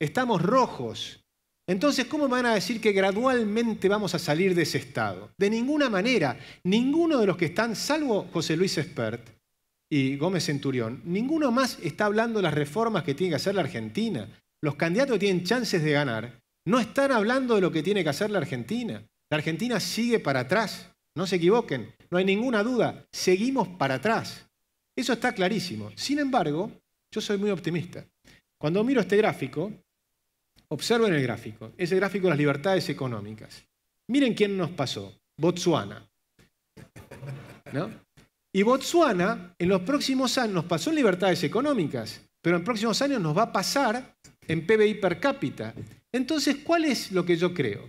Estamos rojos. Entonces, ¿cómo van a decir que gradualmente vamos a salir de ese estado? De ninguna manera, ninguno de los que están, salvo José Luis Espert y Gómez Centurión, ninguno más está hablando de las reformas que tiene que hacer la Argentina. Los candidatos tienen chances de ganar no están hablando de lo que tiene que hacer la Argentina. La Argentina sigue para atrás. No se equivoquen, no hay ninguna duda. Seguimos para atrás. Eso está clarísimo. Sin embargo, yo soy muy optimista. Cuando miro este gráfico, observen el gráfico. ese gráfico de las libertades económicas. Miren quién nos pasó. Botsuana. Y Botsuana en los próximos años nos pasó en libertades económicas, pero en próximos años nos va a pasar en PBI per cápita. Entonces, ¿cuál es lo que yo creo?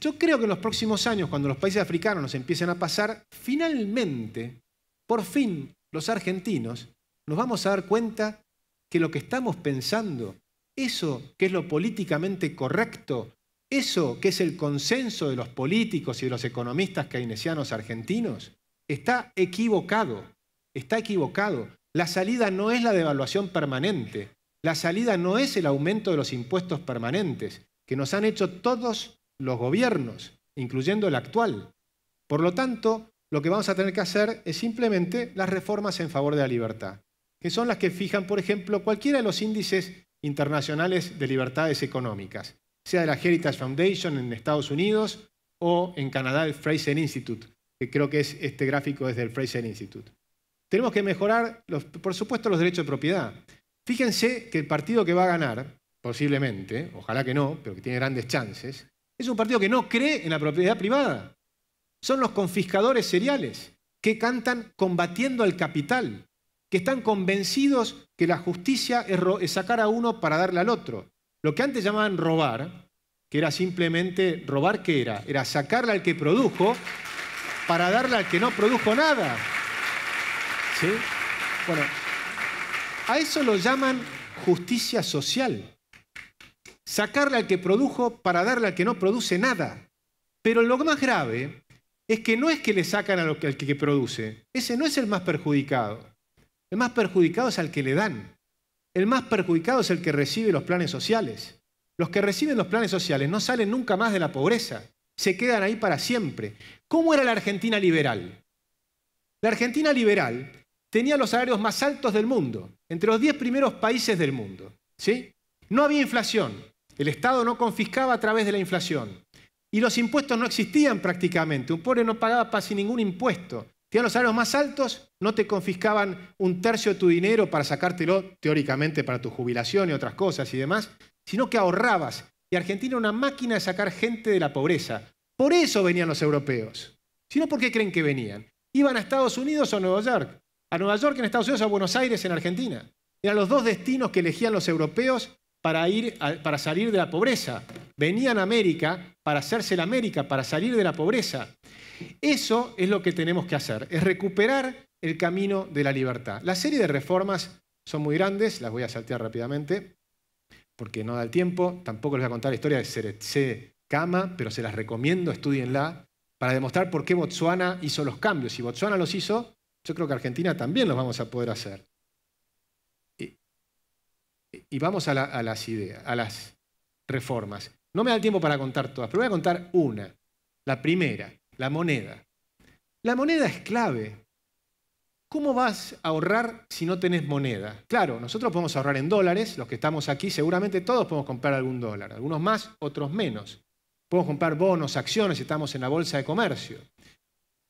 Yo creo que en los próximos años, cuando los países africanos nos empiecen a pasar, finalmente, por fin, los argentinos nos vamos a dar cuenta que lo que estamos pensando, eso que es lo políticamente correcto, eso que es el consenso de los políticos y de los economistas keynesianos argentinos, está equivocado, está equivocado. La salida no es la devaluación permanente, la salida no es el aumento de los impuestos permanentes que nos han hecho todos los gobiernos, incluyendo el actual. Por lo tanto, lo que vamos a tener que hacer es simplemente las reformas en favor de la libertad, que son las que fijan, por ejemplo, cualquiera de los índices internacionales de libertades económicas, sea de la Heritage Foundation en Estados Unidos o en Canadá el Fraser Institute, que creo que es este gráfico es el Fraser Institute. Tenemos que mejorar, por supuesto, los derechos de propiedad, Fíjense que el partido que va a ganar, posiblemente, ojalá que no, pero que tiene grandes chances, es un partido que no cree en la propiedad privada. Son los confiscadores seriales que cantan combatiendo al capital, que están convencidos que la justicia es, sacar a uno para darle al otro. Lo que antes llamaban robar, que era simplemente robar, ¿qué era? Era sacarle al que produjo para darle al que no produjo nada. ¿Sí? Bueno, a eso lo llaman justicia social. Sacarle al que produjo para darle al que no produce nada. Pero lo más grave es que no es que le sacan al que produce. Ese no es el más perjudicado. El más perjudicado es al que le dan. El más perjudicado es el que recibe los planes sociales. Los que reciben los planes sociales no salen nunca más de la pobreza. Se quedan ahí para siempre. ¿Cómo era la Argentina liberal? La Argentina liberal tenía los salarios más altos del mundo entre los 10 primeros países del mundo. ¿sí? No había inflación, el Estado no confiscaba a través de la inflación y los impuestos no existían prácticamente, un pobre no pagaba casi ningún impuesto. Tenían los salarios más altos, no te confiscaban un tercio de tu dinero para sacártelo teóricamente para tu jubilación y otras cosas y demás, sino que ahorrabas. Y Argentina era una máquina de sacar gente de la pobreza. Por eso venían los europeos. ¿sino no, ¿por qué creen que venían? Iban a Estados Unidos o Nueva York a Nueva York en Estados Unidos, a Buenos Aires en Argentina. Eran los dos destinos que elegían los europeos para, ir para salir de la pobreza. Venían a América para hacerse la América, para salir de la pobreza. Eso es lo que tenemos que hacer, es recuperar el camino de la libertad. La serie de reformas son muy grandes, las voy a saltear rápidamente, porque no da el tiempo. Tampoco les voy a contar la historia de Seretse Kama, pero se las recomiendo, estudienla, para demostrar por qué Botsuana hizo los cambios. Y Botswana los hizo yo creo que Argentina también los vamos a poder hacer. Y, vamos a, las ideas, a las reformas. No me da tiempo para contar todas, pero voy a contar una. La primera, la moneda. La moneda es clave. ¿Cómo vas a ahorrar si no tenés moneda? Claro, nosotros podemos ahorrar en dólares, los que estamos aquí seguramente todos podemos comprar algún dólar, algunos más, otros menos. Podemos comprar bonos, acciones, estamos en la bolsa de comercio.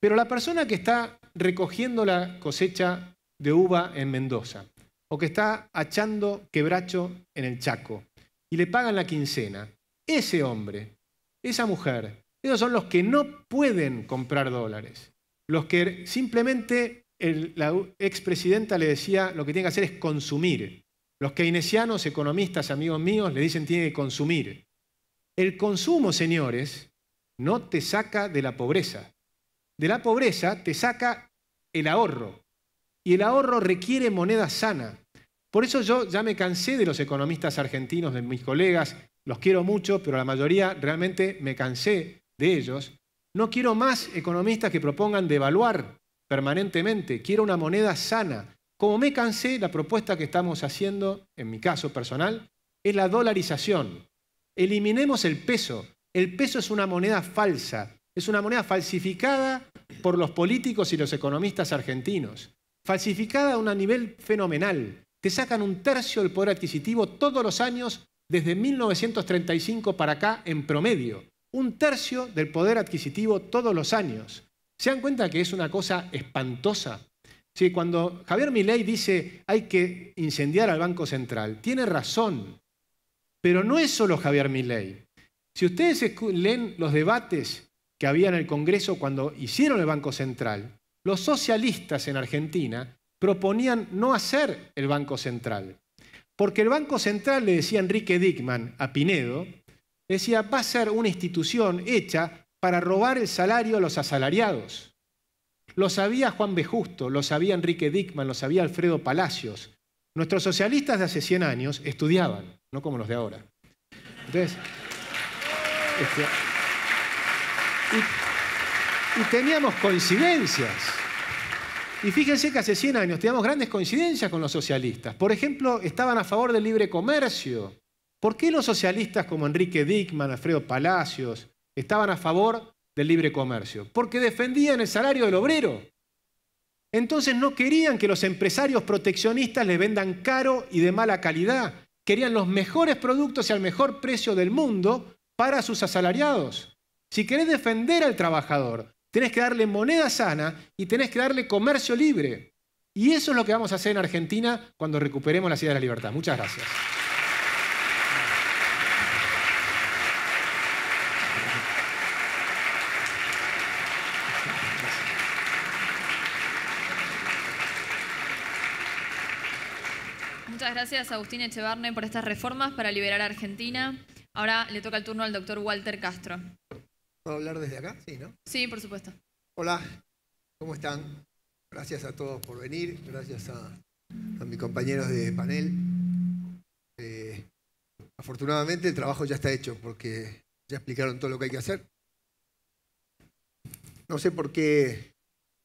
Pero la persona que está recogiendo la cosecha de uva en Mendoza o que está achando quebracho en el Chaco y le pagan la quincena. Ese hombre, esa mujer, esos son los que no pueden comprar dólares, los que simplemente la expresidenta le decía lo que tiene que hacer es consumir. Los keynesianos, economistas, amigos míos, le dicen tiene que consumir. El consumo, señores, no te saca de la pobreza. De la pobreza te saca el ahorro. Y el ahorro requiere moneda sana. Por eso yo ya me cansé de los economistas argentinos, de mis colegas, los quiero mucho, pero la mayoría realmente me cansé de ellos. No quiero más economistas que propongan devaluar permanentemente, quiero una moneda sana. Como me cansé, la propuesta que estamos haciendo, en mi caso personal, es la dolarización. Eliminemos el peso. El peso es una moneda falsa, es una moneda falsificada por los políticos y los economistas argentinos. Falsificada a un nivel fenomenal. Te sacan un tercio del poder adquisitivo todos los años desde 1935 para acá en promedio. Un tercio del poder adquisitivo todos los años. ¿Se dan cuenta que es una cosa espantosa? cuando Javier Milei dice hay que incendiar al Banco Central, tiene razón, pero no es solo Javier Milei. Si ustedes leen los debates que había en el Congreso cuando hicieron el Banco Central, los socialistas en Argentina proponían no hacer el Banco Central. Porque el Banco Central, le decía Enrique Dickman a Pinedo, decía, va a ser una institución hecha para robar el salario a los asalariados. Lo sabía Juan B. Justo, lo sabía Enrique Dickman, lo sabía Alfredo Palacios. Nuestros socialistas de hace 100 años estudiaban, no como los de ahora. Entonces, este, y, teníamos coincidencias. Y fíjense que hace 100 años teníamos grandes coincidencias con los socialistas. Por ejemplo, estaban a favor del libre comercio. ¿Por qué los socialistas como Enrique Dickman, Alfredo Palacios, estaban a favor del libre comercio? Porque defendían el salario del obrero. Entonces no querían que los empresarios proteccionistas les vendan caro y de mala calidad. Querían los mejores productos y al mejor precio del mundo para sus asalariados. Si querés defender al trabajador, tenés que darle moneda sana y tenés que darle comercio libre. Y eso es lo que vamos a hacer en Argentina cuando recuperemos la ciudad de la libertad. Muchas gracias. Muchas gracias Agustín Echevarne por estas reformas para liberar a Argentina. Ahora le toca el turno al doctor Walter Castro. ¿Puedo hablar desde acá? Sí, ¿no? Sí, por supuesto. Hola, ¿cómo están? Gracias a todos por venir, gracias a, mis compañeros de panel. Eh, afortunadamente el trabajo ya está hecho porque ya explicaron todo lo que hay que hacer. No sé por qué...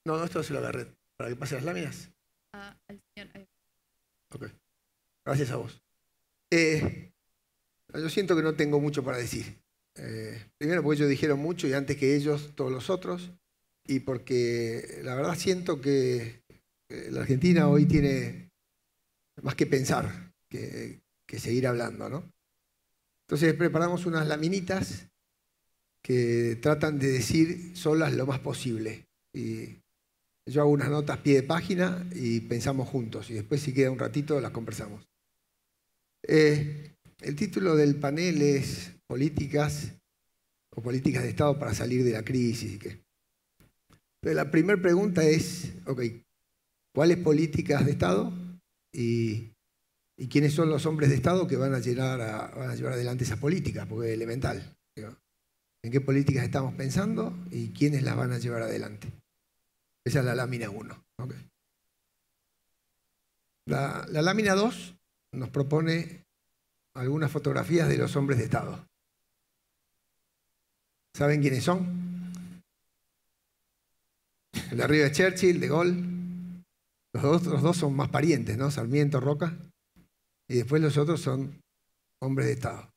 No, esto se lo agarré para que pase las láminas. Ah, al señor. Ok. Gracias a vos. Eh, yo siento que no tengo mucho para decir. Eh, primero porque ellos dijeron mucho y antes que ellos todos los otros, y porque la verdad siento que eh, la Argentina hoy tiene más que pensar que, seguir hablando, Entonces preparamos unas laminitas que tratan de decir solas lo más posible. Y yo hago unas notas pie de página y pensamos juntos. Y después si queda un ratito las conversamos. Eh, el título del panel es políticas o políticas de Estado para salir de la crisis. pero la primera pregunta es, ok, ¿cuáles políticas de Estado y, quiénes son los hombres de Estado que van a, a, llevar adelante esas políticas? Porque es elemental. ¿En qué políticas estamos pensando y quiénes las van a llevar adelante? Esa es la lámina 1. La, la lámina 2 nos propone algunas fotografías de los hombres de Estado. ¿Saben quiénes son? El de arriba es Churchill, De Gaulle. Los dos, dos son más parientes, ¿no? Sarmiento, Roca. Y después los otros son hombres de Estado.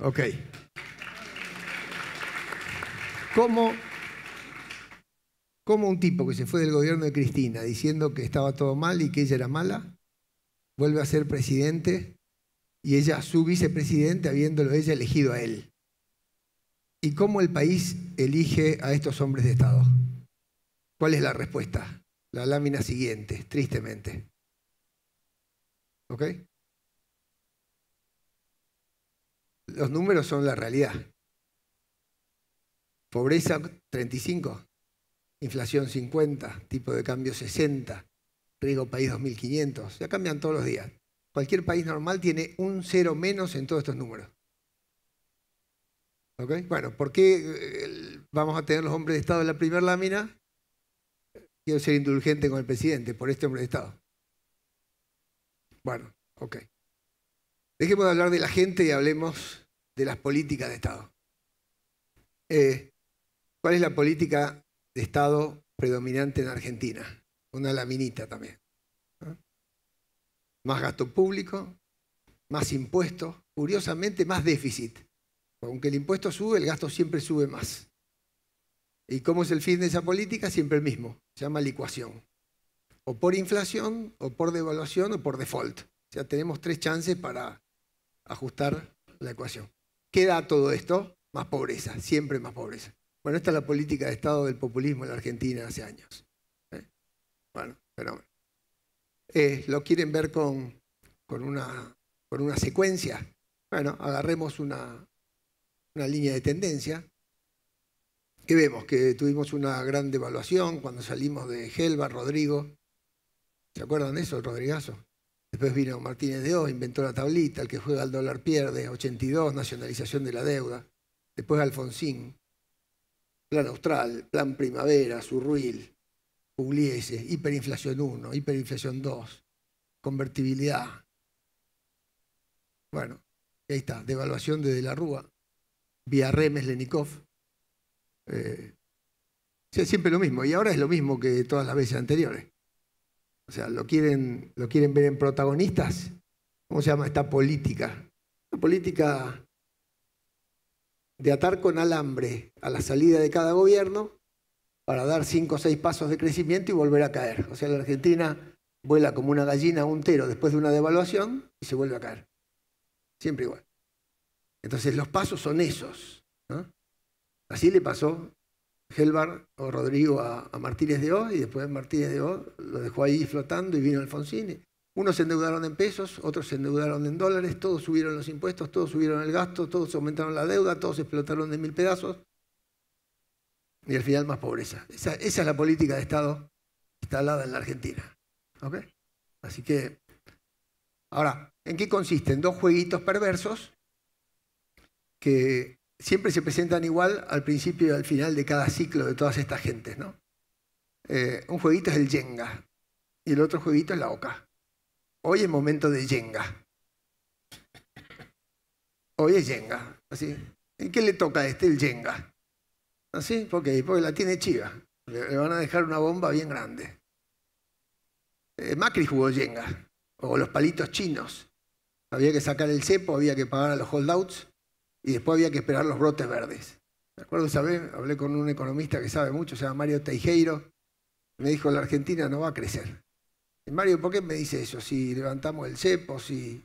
ok. ¿Cómo, ¿Cómo un tipo que se fue del gobierno de Cristina diciendo que estaba todo mal y que ella era mala, vuelve a ser presidente y ella su vicepresidente habiéndolo ella elegido a él. ¿Y cómo el país elige a estos hombres de Estado? ¿Cuál es la respuesta? La lámina siguiente, tristemente. ¿Ok? Los números son la realidad. Pobreza 35, inflación 50, tipo de cambio 60, riesgo país 2500. Ya cambian todos los días. Cualquier país normal tiene un cero menos en todos estos números. Bueno, ¿por qué eh, vamos a tener los hombres de Estado en la primera lámina? Quiero ser indulgente con el presidente por este hombre de Estado. Bueno, ok. Dejemos de hablar de la gente y hablemos de las políticas de Estado. Eh, ¿Cuál es la política de Estado predominante en Argentina? Una laminita también. Más gasto público, más impuestos, curiosamente más déficit. Aunque el impuesto sube, el gasto siempre sube más. ¿Y cómo es el fin de esa política? Siempre el mismo. Se llama licuación. O por inflación, o por devaluación, o por default. O sea, tenemos tres chances para ajustar la ecuación. ¿Qué da todo esto? Más pobreza, siempre más pobreza. Bueno, esta es la política de Estado del populismo en la Argentina hace años. ¿eh? Bueno, fenómeno. Eh, lo quieren ver con, con, una, secuencia. Bueno, agarremos una, línea de tendencia. ¿Qué vemos? Que tuvimos una gran devaluación cuando salimos de Helva, Rodrigo. ¿Se acuerdan de eso, el Rodrigazo? Después vino Martínez de O, inventó la tablita, el que juega al dólar pierde, 82, nacionalización de la deuda. Después Alfonsín, Plan Austral, Plan Primavera, Surruil, Pugliese, hiperinflación 1, hiperinflación 2, convertibilidad. Bueno, ahí está, devaluación de De la Rúa, vía Remes, Lenikov. Eh, siempre lo mismo, y ahora es lo mismo que todas las veces anteriores. O sea, lo quieren, lo quieren ver en protagonistas. ¿Cómo se llama esta política? la política de atar con alambre a la salida de cada gobierno para dar cinco o seis pasos de crecimiento y volver a caer. O sea, la Argentina vuela como una gallina a un tero después de una devaluación y se vuelve a caer. Siempre igual. Entonces los pasos son esos. Así le pasó Gelbar o Rodrigo a, Martínez de Oz, y después Martínez de Oz lo dejó ahí flotando y vino Alfonsín. Unos se endeudaron en pesos, otros se endeudaron en dólares, todos subieron los impuestos, todos subieron el gasto, todos aumentaron la deuda, todos explotaron de mil pedazos y al final más pobreza. Esa, es la política de Estado instalada en la Argentina. Así que, ahora, ¿en qué consisten? Dos jueguitos perversos que siempre se presentan igual al principio y al final de cada ciclo de todas estas gentes. ¿no? Eh, un jueguito es el Jenga y el otro jueguito es la Oca. Hoy es momento de Jenga. Hoy es Jenga. Así. ¿En qué le toca a este el Jenga? ¿Así? ¿Por qué? Porque la tiene chiva. Le, van a dejar una bomba bien grande. Eh, Macri jugó Jenga, o los palitos chinos. Había que sacar el cepo, había que pagar a los holdouts y después había que esperar los brotes verdes. ¿De acuerdo? ¿Sabés? Hablé con un economista que sabe mucho, se llama Mario Teijeiro. Me dijo, la Argentina no va a crecer. Mario, ¿por qué me dice eso? Si levantamos el cepo, si,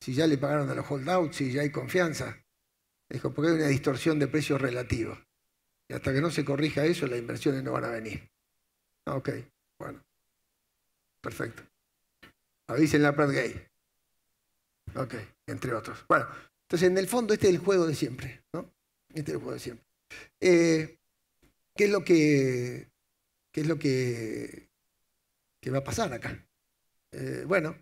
si ya le pagaron a los holdouts, si ya hay confianza. Dijo, porque hay una distorsión de precios relativos. Y hasta que no se corrija eso, las inversiones no van a venir. Ah, ok, bueno. Perfecto. Avisen la Prat Gay. Ok, entre otros. Bueno, entonces en el fondo este es el juego de siempre, ¿no? Este es el juego de siempre. Eh, ¿Qué es lo que, qué es lo que, va a pasar acá? Eh, bueno,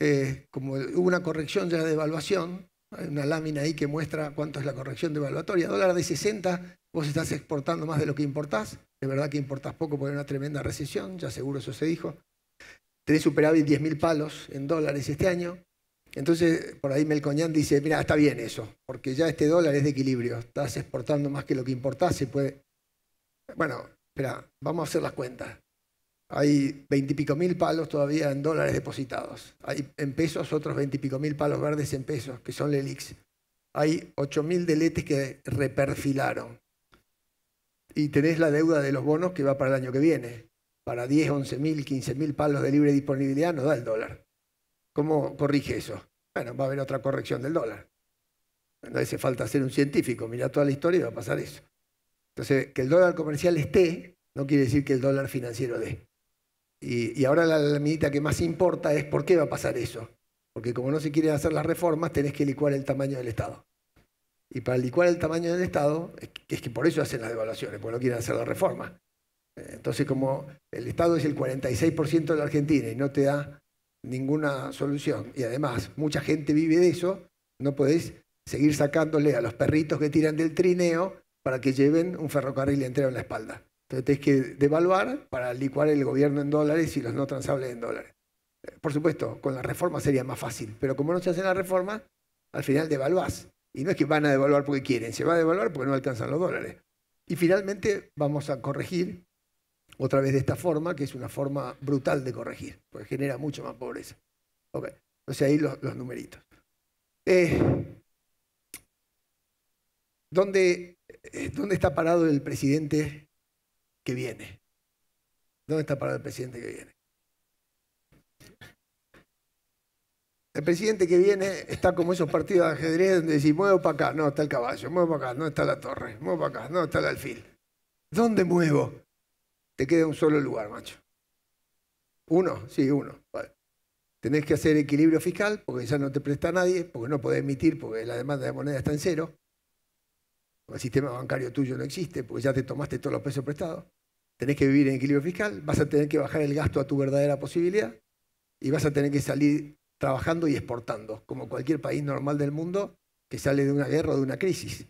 eh, como hubo una corrección ya de evaluación, hay una lámina ahí que muestra cuánto es la corrección de evaluatoria. Dólar de 60, vos estás exportando más de lo que importás. De verdad que importás poco porque hay una tremenda recesión, ya seguro eso se dijo. Tenés superávit 10.000 palos en dólares este año. Entonces, por ahí Melcoñán dice, mira, está bien eso, porque ya este dólar es de equilibrio. Estás exportando más que lo que importás, se puede... Bueno, espera, vamos a hacer las cuentas. Hay veintipico mil palos todavía en dólares depositados. Hay en pesos otros veintipico mil palos verdes en pesos, que son LELIX. Hay ocho mil deletes que reperfilaron. Y tenés la deuda de los bonos que va para el año que viene. Para 10, 11 mil, 15 mil palos de libre disponibilidad no da el dólar. ¿Cómo corrige eso? Bueno, va a haber otra corrección del dólar. No hace falta ser un científico, mira toda la historia y va a pasar eso. Entonces, que el dólar comercial esté, no quiere decir que el dólar financiero dé. Y, ahora la, laminita que más importa es por qué va a pasar eso. Porque como no se quieren hacer las reformas, tenés que licuar el tamaño del Estado. Y para licuar el tamaño del Estado, es que, por eso hacen las devaluaciones, porque no quieren hacer las reformas. Eh, entonces, como el Estado es el 46% de la Argentina y no te da ninguna solución, y además mucha gente vive de eso, no podés seguir sacándole a los perritos que tiran del trineo para que lleven un ferrocarril entero en la espalda. Entonces tenés que devaluar para licuar el gobierno en dólares y los no transables en dólares. Eh, por supuesto, con la reforma sería más fácil, pero como no se hace la reforma, al final devaluás. Y no es que van a devaluar porque quieren, se va a devaluar porque no alcanzan los dólares. Y finalmente vamos a corregir otra vez de esta forma, que es una forma brutal de corregir, porque genera mucho más pobreza. Okay. Entonces ahí los, numeritos. Eh, ¿dónde, eh, ¿Dónde está parado el presidente que viene. ¿Dónde está parado el presidente que viene? El presidente que viene está como esos partidos de ajedrez donde decís, muevo para acá, no, está el caballo, muevo para acá, no está la torre, muevo para acá, no, está el alfil. ¿Dónde muevo? Te queda un solo lugar, macho. Uno, sí, uno. Tenés que hacer equilibrio fiscal porque ya no te presta nadie, porque no podés emitir, porque la demanda de moneda está en cero el sistema bancario tuyo no existe porque ya te tomaste todos los pesos prestados, tenés que vivir en equilibrio fiscal, vas a tener que bajar el gasto a tu verdadera posibilidad y vas a tener que salir trabajando y exportando, como cualquier país normal del mundo que sale de una guerra o de una crisis.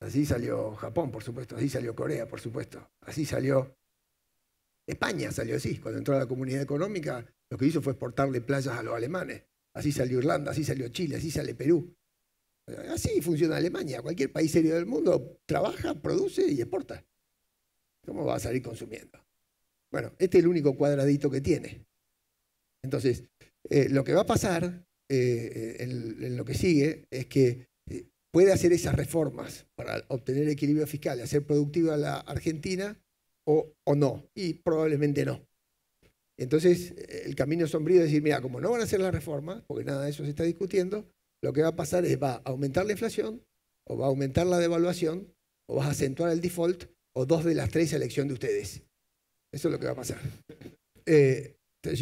Así salió Japón, por supuesto, así salió Corea, por supuesto, así salió España, salió así. Cuando entró a la comunidad económica, lo que hizo fue exportarle playas a los alemanes. Así salió Irlanda, así salió Chile, así sale Perú. Así funciona Alemania. Cualquier país serio del mundo trabaja, produce y exporta. ¿Cómo va a salir consumiendo? Bueno, este es el único cuadradito que tiene. Entonces, eh, lo que va a pasar eh, en, lo que sigue es que eh, puede hacer esas reformas para obtener equilibrio fiscal y hacer productiva la Argentina o, o no. Y probablemente no. Entonces, el camino sombrío es decir, mira, como no van a hacer las reformas, porque nada de eso se está discutiendo, lo que va a pasar es va a aumentar la inflación, o va a aumentar la devaluación, o vas a acentuar el default, o dos de las tres elección de ustedes. Eso es lo que va a pasar. Eh,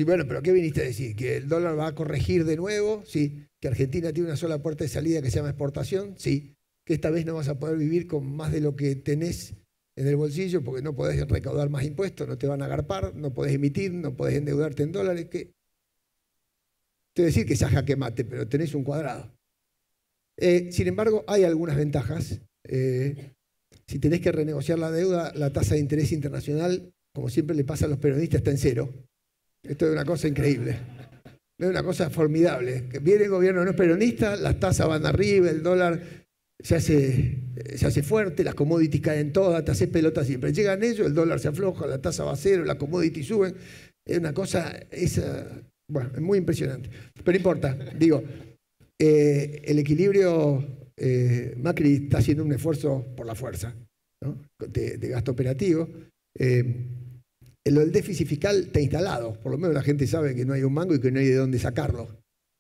bueno, pero ¿qué viniste a decir? ¿Que el dólar va a corregir de nuevo? Sí. ¿Que Argentina tiene una sola puerta de salida que se llama exportación? Sí. ¿Que esta vez no vas a poder vivir con más de lo que tenés en el bolsillo porque no podés recaudar más impuestos, no te van a agarpar, no podés emitir, no podés endeudarte en dólares? ¿Qué? Te voy a decir que sea jaque mate, pero tenés un cuadrado. Eh, sin embargo, hay algunas ventajas. Eh, si tenés que renegociar la deuda, la tasa de interés internacional, como siempre le pasa a los peronistas, está en cero. Esto es una cosa increíble. Es una cosa formidable. Viene el gobierno no peronista, las tasas van arriba, el dólar se hace, eh, se hace fuerte, las commodities caen todas, te haces pelota siempre. Llegan ellos, el dólar se afloja, la tasa va a cero, las commodities suben. Es una cosa, esa, bueno, es muy impresionante. Pero importa, digo, eh, el equilibrio, eh, Macri está haciendo un esfuerzo por la fuerza de, gasto operativo. Eh, lo del déficit fiscal está instalado, por lo menos la gente sabe que no hay un mango y que no hay de dónde sacarlo.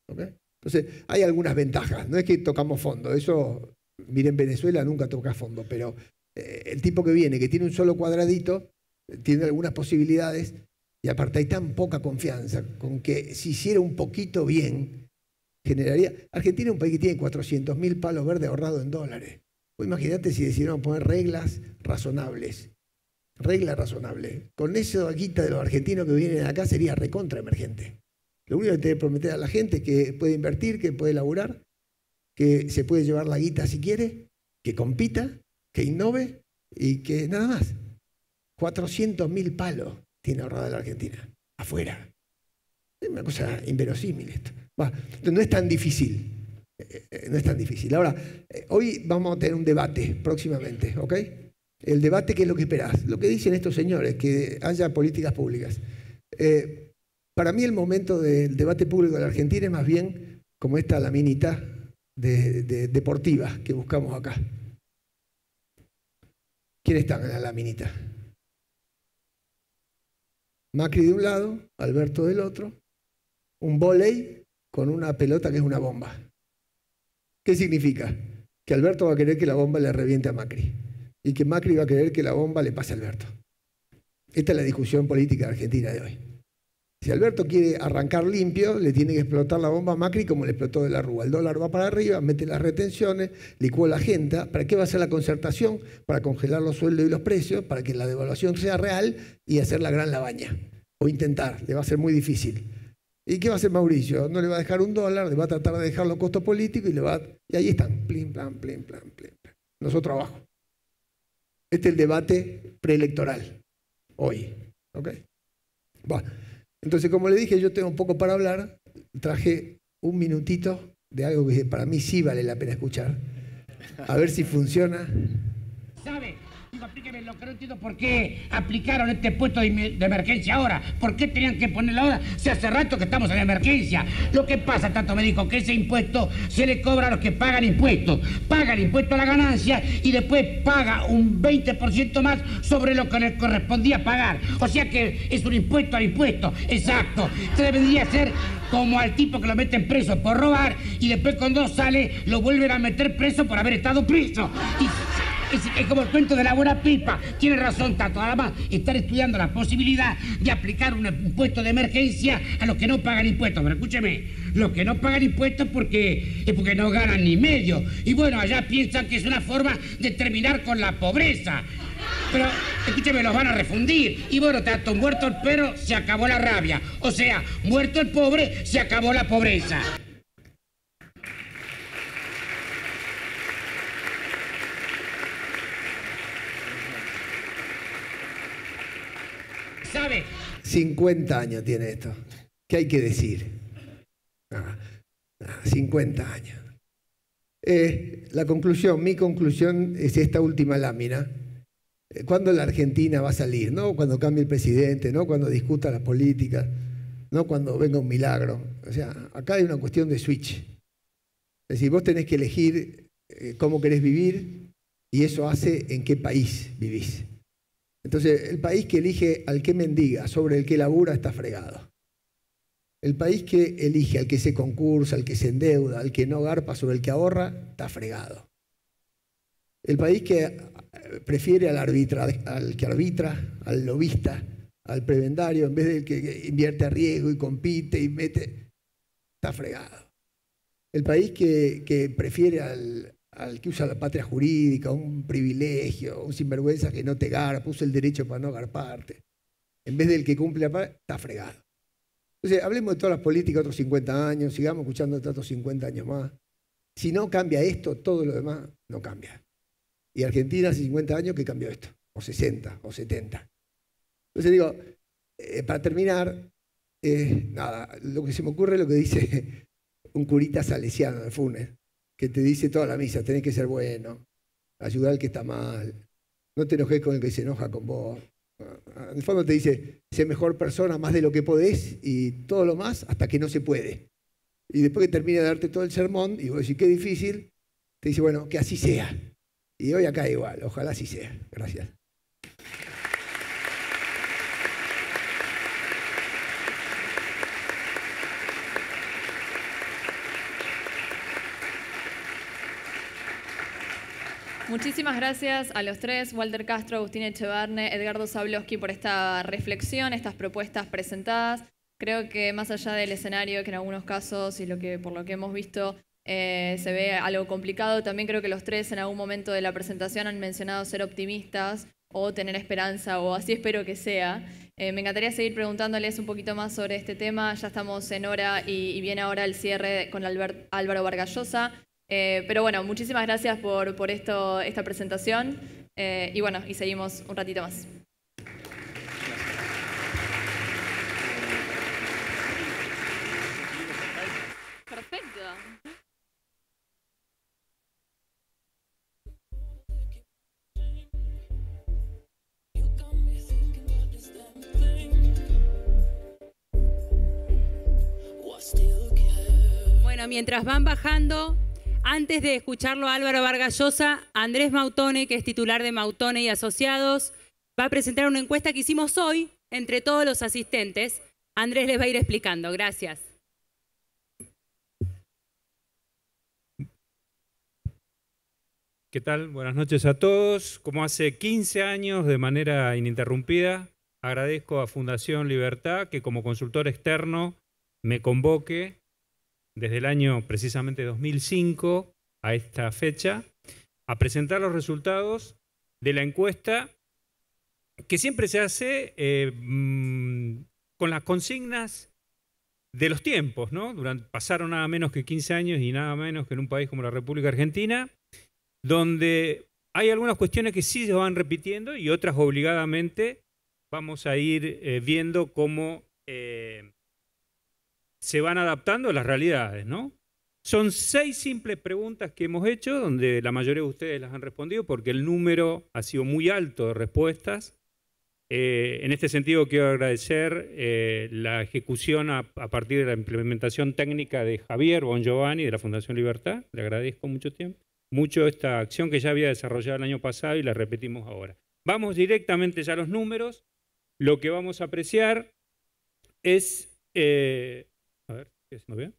Entonces, hay algunas ventajas, no es que tocamos fondo, eso, miren, Venezuela nunca toca fondo, pero eh, el tipo que viene, que tiene un solo cuadradito, tiene algunas posibilidades y aparte hay tan poca confianza con que si hiciera un poquito bien, generaría... Argentina es un país que tiene 400 mil palos verdes ahorrados en dólares. o pues imagínate si decidieron poner reglas razonables. Reglas razonables. Con esa guita de los argentinos que vienen acá sería recontra emergente. Lo único que te que prometer a la gente es que puede invertir, que puede laburar, que se puede llevar la guita si quiere, que compita, que innove y que nada más. 400 mil palos tiene ahorrada la Argentina? Afuera. Es una cosa inverosímil esto. no es tan difícil. Eh, eh, no es tan difícil. Ahora, eh, hoy vamos a tener un debate próximamente, ¿ok? El debate, que es lo que esperás? Lo que dicen estos señores, que haya políticas públicas. para mí el momento del debate público de la Argentina es más bien como esta laminita de, deportiva que buscamos acá. ¿Quiénes están en la laminita? Macri de un lado, Alberto del otro, un volei con una pelota que es una bomba. ¿Qué significa? Que Alberto va a querer que la bomba le reviente a Macri y que Macri va a querer que la bomba le pase a Alberto. Esta es la discusión política argentina de hoy. Si Alberto quiere arrancar limpio, le tiene que explotar la bomba Macri como le explotó de la Rúa. El dólar va para arriba, mete las retenciones, licúa la agenda. ¿Para qué va a hacer la concertación? Para congelar los sueldos y los precios, para que la devaluación sea real y hacer la gran labaña. O intentar, le va a ser muy difícil. ¿Y qué va a hacer Mauricio? No le va a dejar un dólar, le va a tratar de dejar los costos políticos y le va Y ahí están, plin, plan, plin, plan, plan. Nosotros abajo. Este es el debate preelectoral, hoy. ¿Ok? Bueno. Entonces, como le dije, yo tengo un poco para hablar, traje un minutito de algo que para mí sí vale la pena escuchar. A ver si funciona lo que no entiendo por qué aplicaron este puesto de, emergencia ahora. ¿Por qué tenían que ponerlo ahora? Si hace rato que estamos en emergencia. Lo que pasa, tanto me dijo, que ese impuesto se le cobra a los que pagan impuestos. Paga el impuesto a la ganancia y después paga un 20% más sobre lo que le correspondía pagar. O sea que es un impuesto al impuesto. Exacto. Se debería ser como al tipo que lo meten preso por robar y después cuando sale lo vuelven a meter preso por haber estado preso. Es, como el cuento de la buena pipa. Tiene razón, Tato. Además, estar estudiando la posibilidad de aplicar un impuesto de emergencia a los que no pagan impuestos. Pero escúcheme, los que no pagan impuestos porque es porque no ganan ni medio. Y bueno, allá piensan que es una forma de terminar con la pobreza. Pero, escúcheme, los van a refundir. Y bueno, Tato, muerto el perro, se acabó la rabia. O sea, muerto el pobre, se acabó la pobreza. 50 años tiene esto. ¿Qué hay que decir? 50 ah, ah, años. Eh, la conclusión, mi conclusión es esta última lámina. Eh, ¿Cuándo la Argentina va a salir? No cuando cambie el presidente, no cuando discuta la política no cuando venga un milagro. O sea, acá hay una cuestión de switch. Es decir, vos tenés que elegir eh, cómo querés vivir y eso hace en qué país vivís. Entonces, el país que elige al que mendiga, sobre el que labura, está fregado. El país que elige al que se concursa, al que se endeuda, al que no garpa, sobre el que ahorra, está fregado. El país que eh, prefiere al, arbitra, al que arbitra, al lobista, al prebendario, en vez del que invierte a riesgo y compite y mete, está fregado. El país que prefiere al, al que usa la patria jurídica, un privilegio, un sinvergüenza que no te garpa, usa el derecho para no agarparte, en vez del que cumple la patria, está fregado. Entonces, hablemos de todas las políticas otros 50 años, sigamos escuchando otros 50 años más. Si no cambia esto, todo lo demás no cambia. Y Argentina hace 50 años que cambió esto, o 60, o 70. Entonces digo, eh, para terminar, eh, nada, lo que se me ocurre es lo que dice un curita salesiano de Funes, que te dice toda la misa, tenés que ser bueno, ayudar al que está mal, no te enojes con el que se enoja con vos. Ah, en el fondo te dice, sé mejor persona más de lo que podés y todo lo más hasta que no se puede. Y después que termina de darte todo el sermón y vos decís, qué difícil, te dice, bueno, que así sea. Y hoy acá igual, ojalá así sea. Gracias. Muchísimas gracias a los tres, Walter Castro, Agustín Echevarne, Edgardo Sablowski, por esta reflexión, estas propuestas presentadas. Creo que más allá del escenario, que en algunos casos y lo que, por lo que hemos visto eh, se ve algo complicado, también creo que los tres en algún momento de la presentación han mencionado ser optimistas o tener esperanza, o así espero que sea. Eh, me encantaría seguir preguntándoles un poquito más sobre este tema. Ya estamos en hora y, viene ahora el cierre con Álvaro Vargallosa, eh, pero bueno, muchísimas gracias por, esto, esta presentación eh, y bueno, y seguimos un ratito más. Bueno, mientras van bajando, antes de escucharlo Álvaro Vargallosa, Andrés Mautone, que es titular de Mautone y Asociados, va a presentar una encuesta que hicimos hoy entre todos los asistentes. Andrés les va a ir explicando. Gracias. ¿Qué tal? Buenas noches a todos. Como hace 15 años, de manera ininterrumpida, agradezco a Fundación Libertad que como consultor externo me convoque desde el año precisamente 2005 a esta fecha, a presentar los resultados de la encuesta que siempre se hace eh, mm, con las consignas de los tiempos, ¿no? pasaron nada menos que 15 años y nada menos que en un país como la República Argentina, donde hay algunas cuestiones que sí se van repitiendo y otras obligadamente vamos a ir eh, viendo cómo eh, se van adaptando a las realidades, ¿no? Son seis simples preguntas que hemos hecho, donde la mayoría de ustedes las han respondido, porque el número ha sido muy alto de respuestas. Eh, en este sentido, quiero agradecer eh, la ejecución a, partir de la implementación técnica de Javier Bon Giovanni de la Fundación Libertad. Le agradezco mucho tiempo, mucho esta acción que ya había desarrollado el año pasado y la repetimos ahora. Vamos directamente ya a los números. Lo que vamos a apreciar es eh, a ver, bien?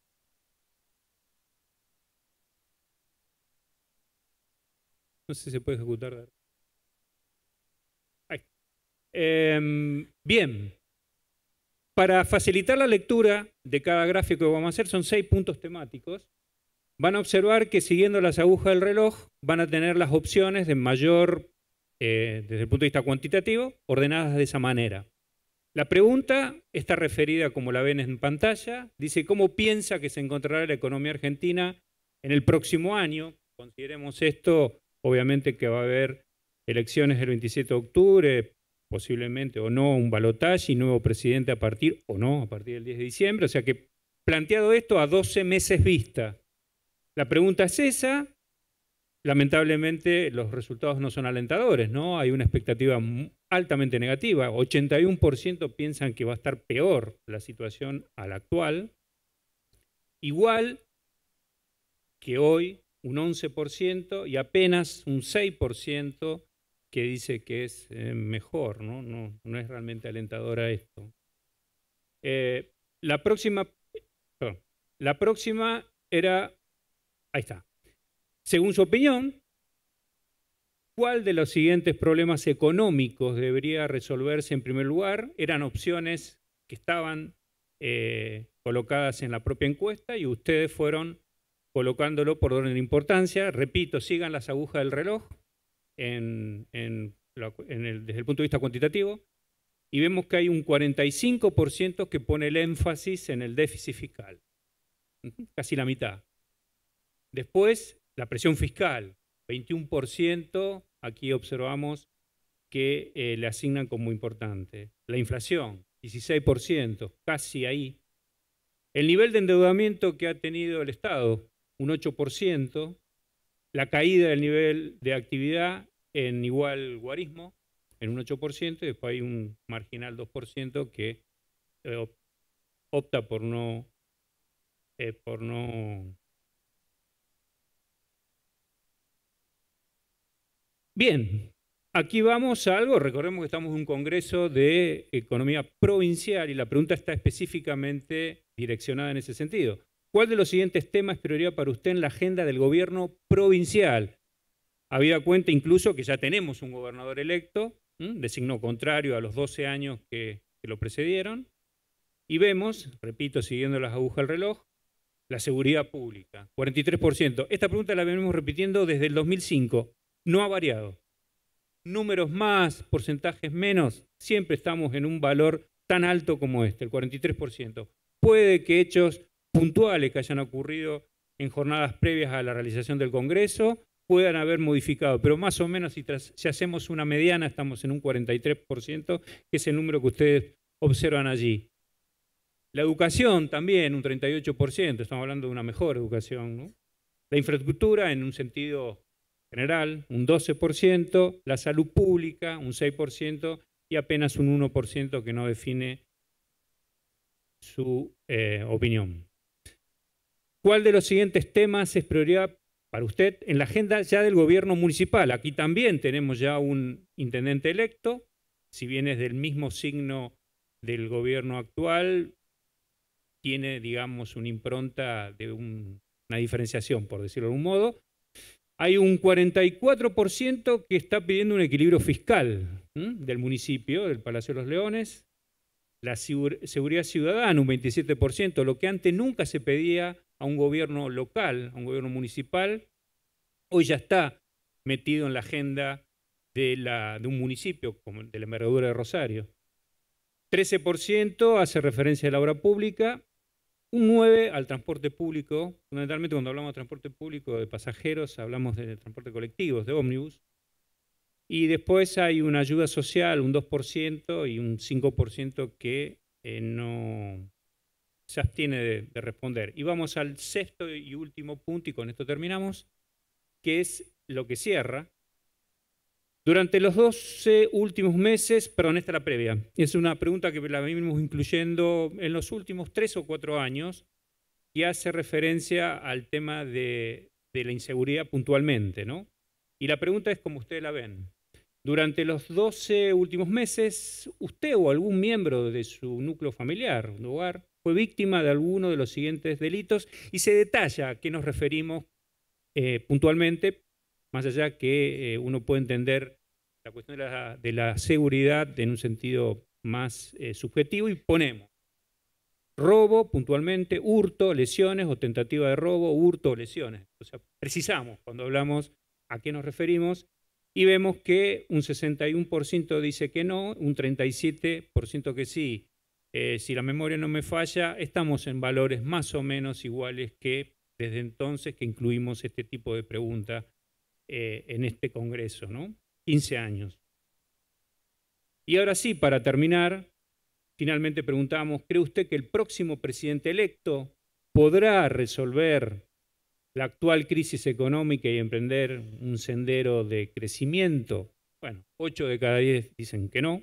No sé si se puede ejecutar. Em, bien. Para facilitar la lectura de cada gráfico que vamos a hacer, son seis puntos temáticos. Van a observar que siguiendo las agujas del reloj van a tener las opciones de mayor, eh, desde el punto de vista cuantitativo, ordenadas de esa manera. La pregunta está referida, como la ven en pantalla, dice cómo piensa que se encontrará la economía argentina en el próximo año. Consideremos esto, obviamente que va a haber elecciones el 27 de octubre, posiblemente o no un balotaje y nuevo presidente a partir o no a partir del 10 de diciembre. O sea que planteado esto a 12 meses vista, la pregunta es esa. Lamentablemente los resultados no son alentadores, ¿no? Hay una expectativa altamente negativa. 81% piensan que va a estar peor la situación a la actual, igual que hoy, un 11% y apenas un 6% que dice que es eh, mejor, ¿no? ¿no? es realmente alentadora esto. Eh, la próxima, la próxima era, ahí está. Según su opinión, ¿Cuál de los siguientes problemas económicos debería resolverse en primer lugar? Eran opciones que estaban eh, colocadas en la propia encuesta y ustedes fueron colocándolo por orden de importancia. Repito, sigan las agujas del reloj desde el punto de vista cuantitativo y vemos que hay un 45% que pone el énfasis en el déficit fiscal, casi la mitad. Después, la presión fiscal, 21%, aquí observamos que eh, le asignan como importante. La inflación, 16%, casi ahí. El nivel de endeudamiento que ha tenido el Estado, un 8%. La caída del nivel de actividad en igual guarismo, en un 8%, y después hay un marginal 2% que eh, opta por no, eh, por no Bien, aquí vamos a algo, recordemos que estamos en un congreso de economía provincial y la pregunta está específicamente direccionada en ese sentido. ¿Cuál de los siguientes temas es prioridad para usted en la agenda del gobierno provincial? Habida cuenta incluso que ya tenemos un gobernador electo, de signo contrario a los 12 años que, que lo precedieron, y vemos, repito, siguiendo las agujas del reloj, la seguridad pública, 43%. Esta pregunta la venimos repitiendo desde el 2005 no ha variado. Números más, porcentajes menos, siempre estamos en un valor tan alto como este, el 43%. Puede que hechos puntuales que hayan ocurrido en jornadas previas a la realización del Congreso puedan haber modificado, pero más o menos si, hacemos una mediana estamos en un 43%, que es el número que ustedes observan allí. La educación también, un 38%, estamos hablando de una mejor educación. ¿no? La infraestructura en un sentido general, un 12%, la salud pública, un 6%, y apenas un 1% que no define su eh, opinión. ¿Cuál de los siguientes temas es prioridad para usted en la agenda ya del gobierno municipal? Aquí también tenemos ya un intendente electo, si bien es del mismo signo del gobierno actual, tiene, digamos, una impronta de una diferenciación, por decirlo de algún modo, hay un 44% que está pidiendo un equilibrio fiscal del municipio, del Palacio de los Leones, la seguridad ciudadana un 27%, lo que antes nunca se pedía a un gobierno local, a un gobierno municipal, hoy ya está metido en la agenda de, de un municipio, como de la envergadura de Rosario. 13% hace referencia a la obra pública, un 9 al transporte público. Fundamentalmente cuando hablamos de transporte público de pasajeros, hablamos de transporte colectivo, de ómnibus. Y después hay una ayuda social, un 2% y un 5% que eh, no se abstiene de responder. Y vamos al sexto y último punto, y con esto terminamos, que es lo que cierra, durante los 12 últimos meses, perdón, esta es la previa, es una pregunta que la venimos incluyendo en los últimos tres o cuatro años y hace referencia al tema de, la inseguridad puntualmente, ¿no? Y la pregunta es como ustedes la ven. Durante los 12 últimos meses, usted o algún miembro de su núcleo familiar, un hogar, fue víctima de alguno de los siguientes delitos y se detalla a qué nos referimos eh, puntualmente más allá que eh, uno puede entender la cuestión de la, seguridad en un sentido más eh, subjetivo y ponemos robo puntualmente, hurto, lesiones o tentativa de robo, hurto lesiones. O sea, precisamos cuando hablamos a qué nos referimos y vemos que un 61% dice que no, un 37% que sí. Eh, si la memoria no me falla, estamos en valores más o menos iguales que desde entonces que incluimos este tipo de preguntas. Eh, en este Congreso, ¿no? 15 años. Y ahora sí, para terminar, finalmente preguntamos, ¿cree usted que el próximo presidente electo podrá resolver la actual crisis económica y emprender un sendero de crecimiento? Bueno, 8 de cada 10 dicen que no.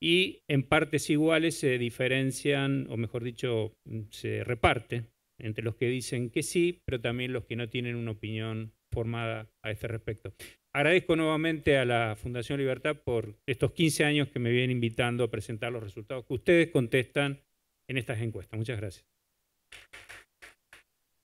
Y en partes iguales se diferencian, o mejor dicho, se reparte entre los que dicen que sí, pero también los que no tienen una opinión formada a este respecto. Agradezco nuevamente a la Fundación Libertad por estos 15 años que me vienen invitando a presentar los resultados que ustedes contestan en estas encuestas. Muchas gracias.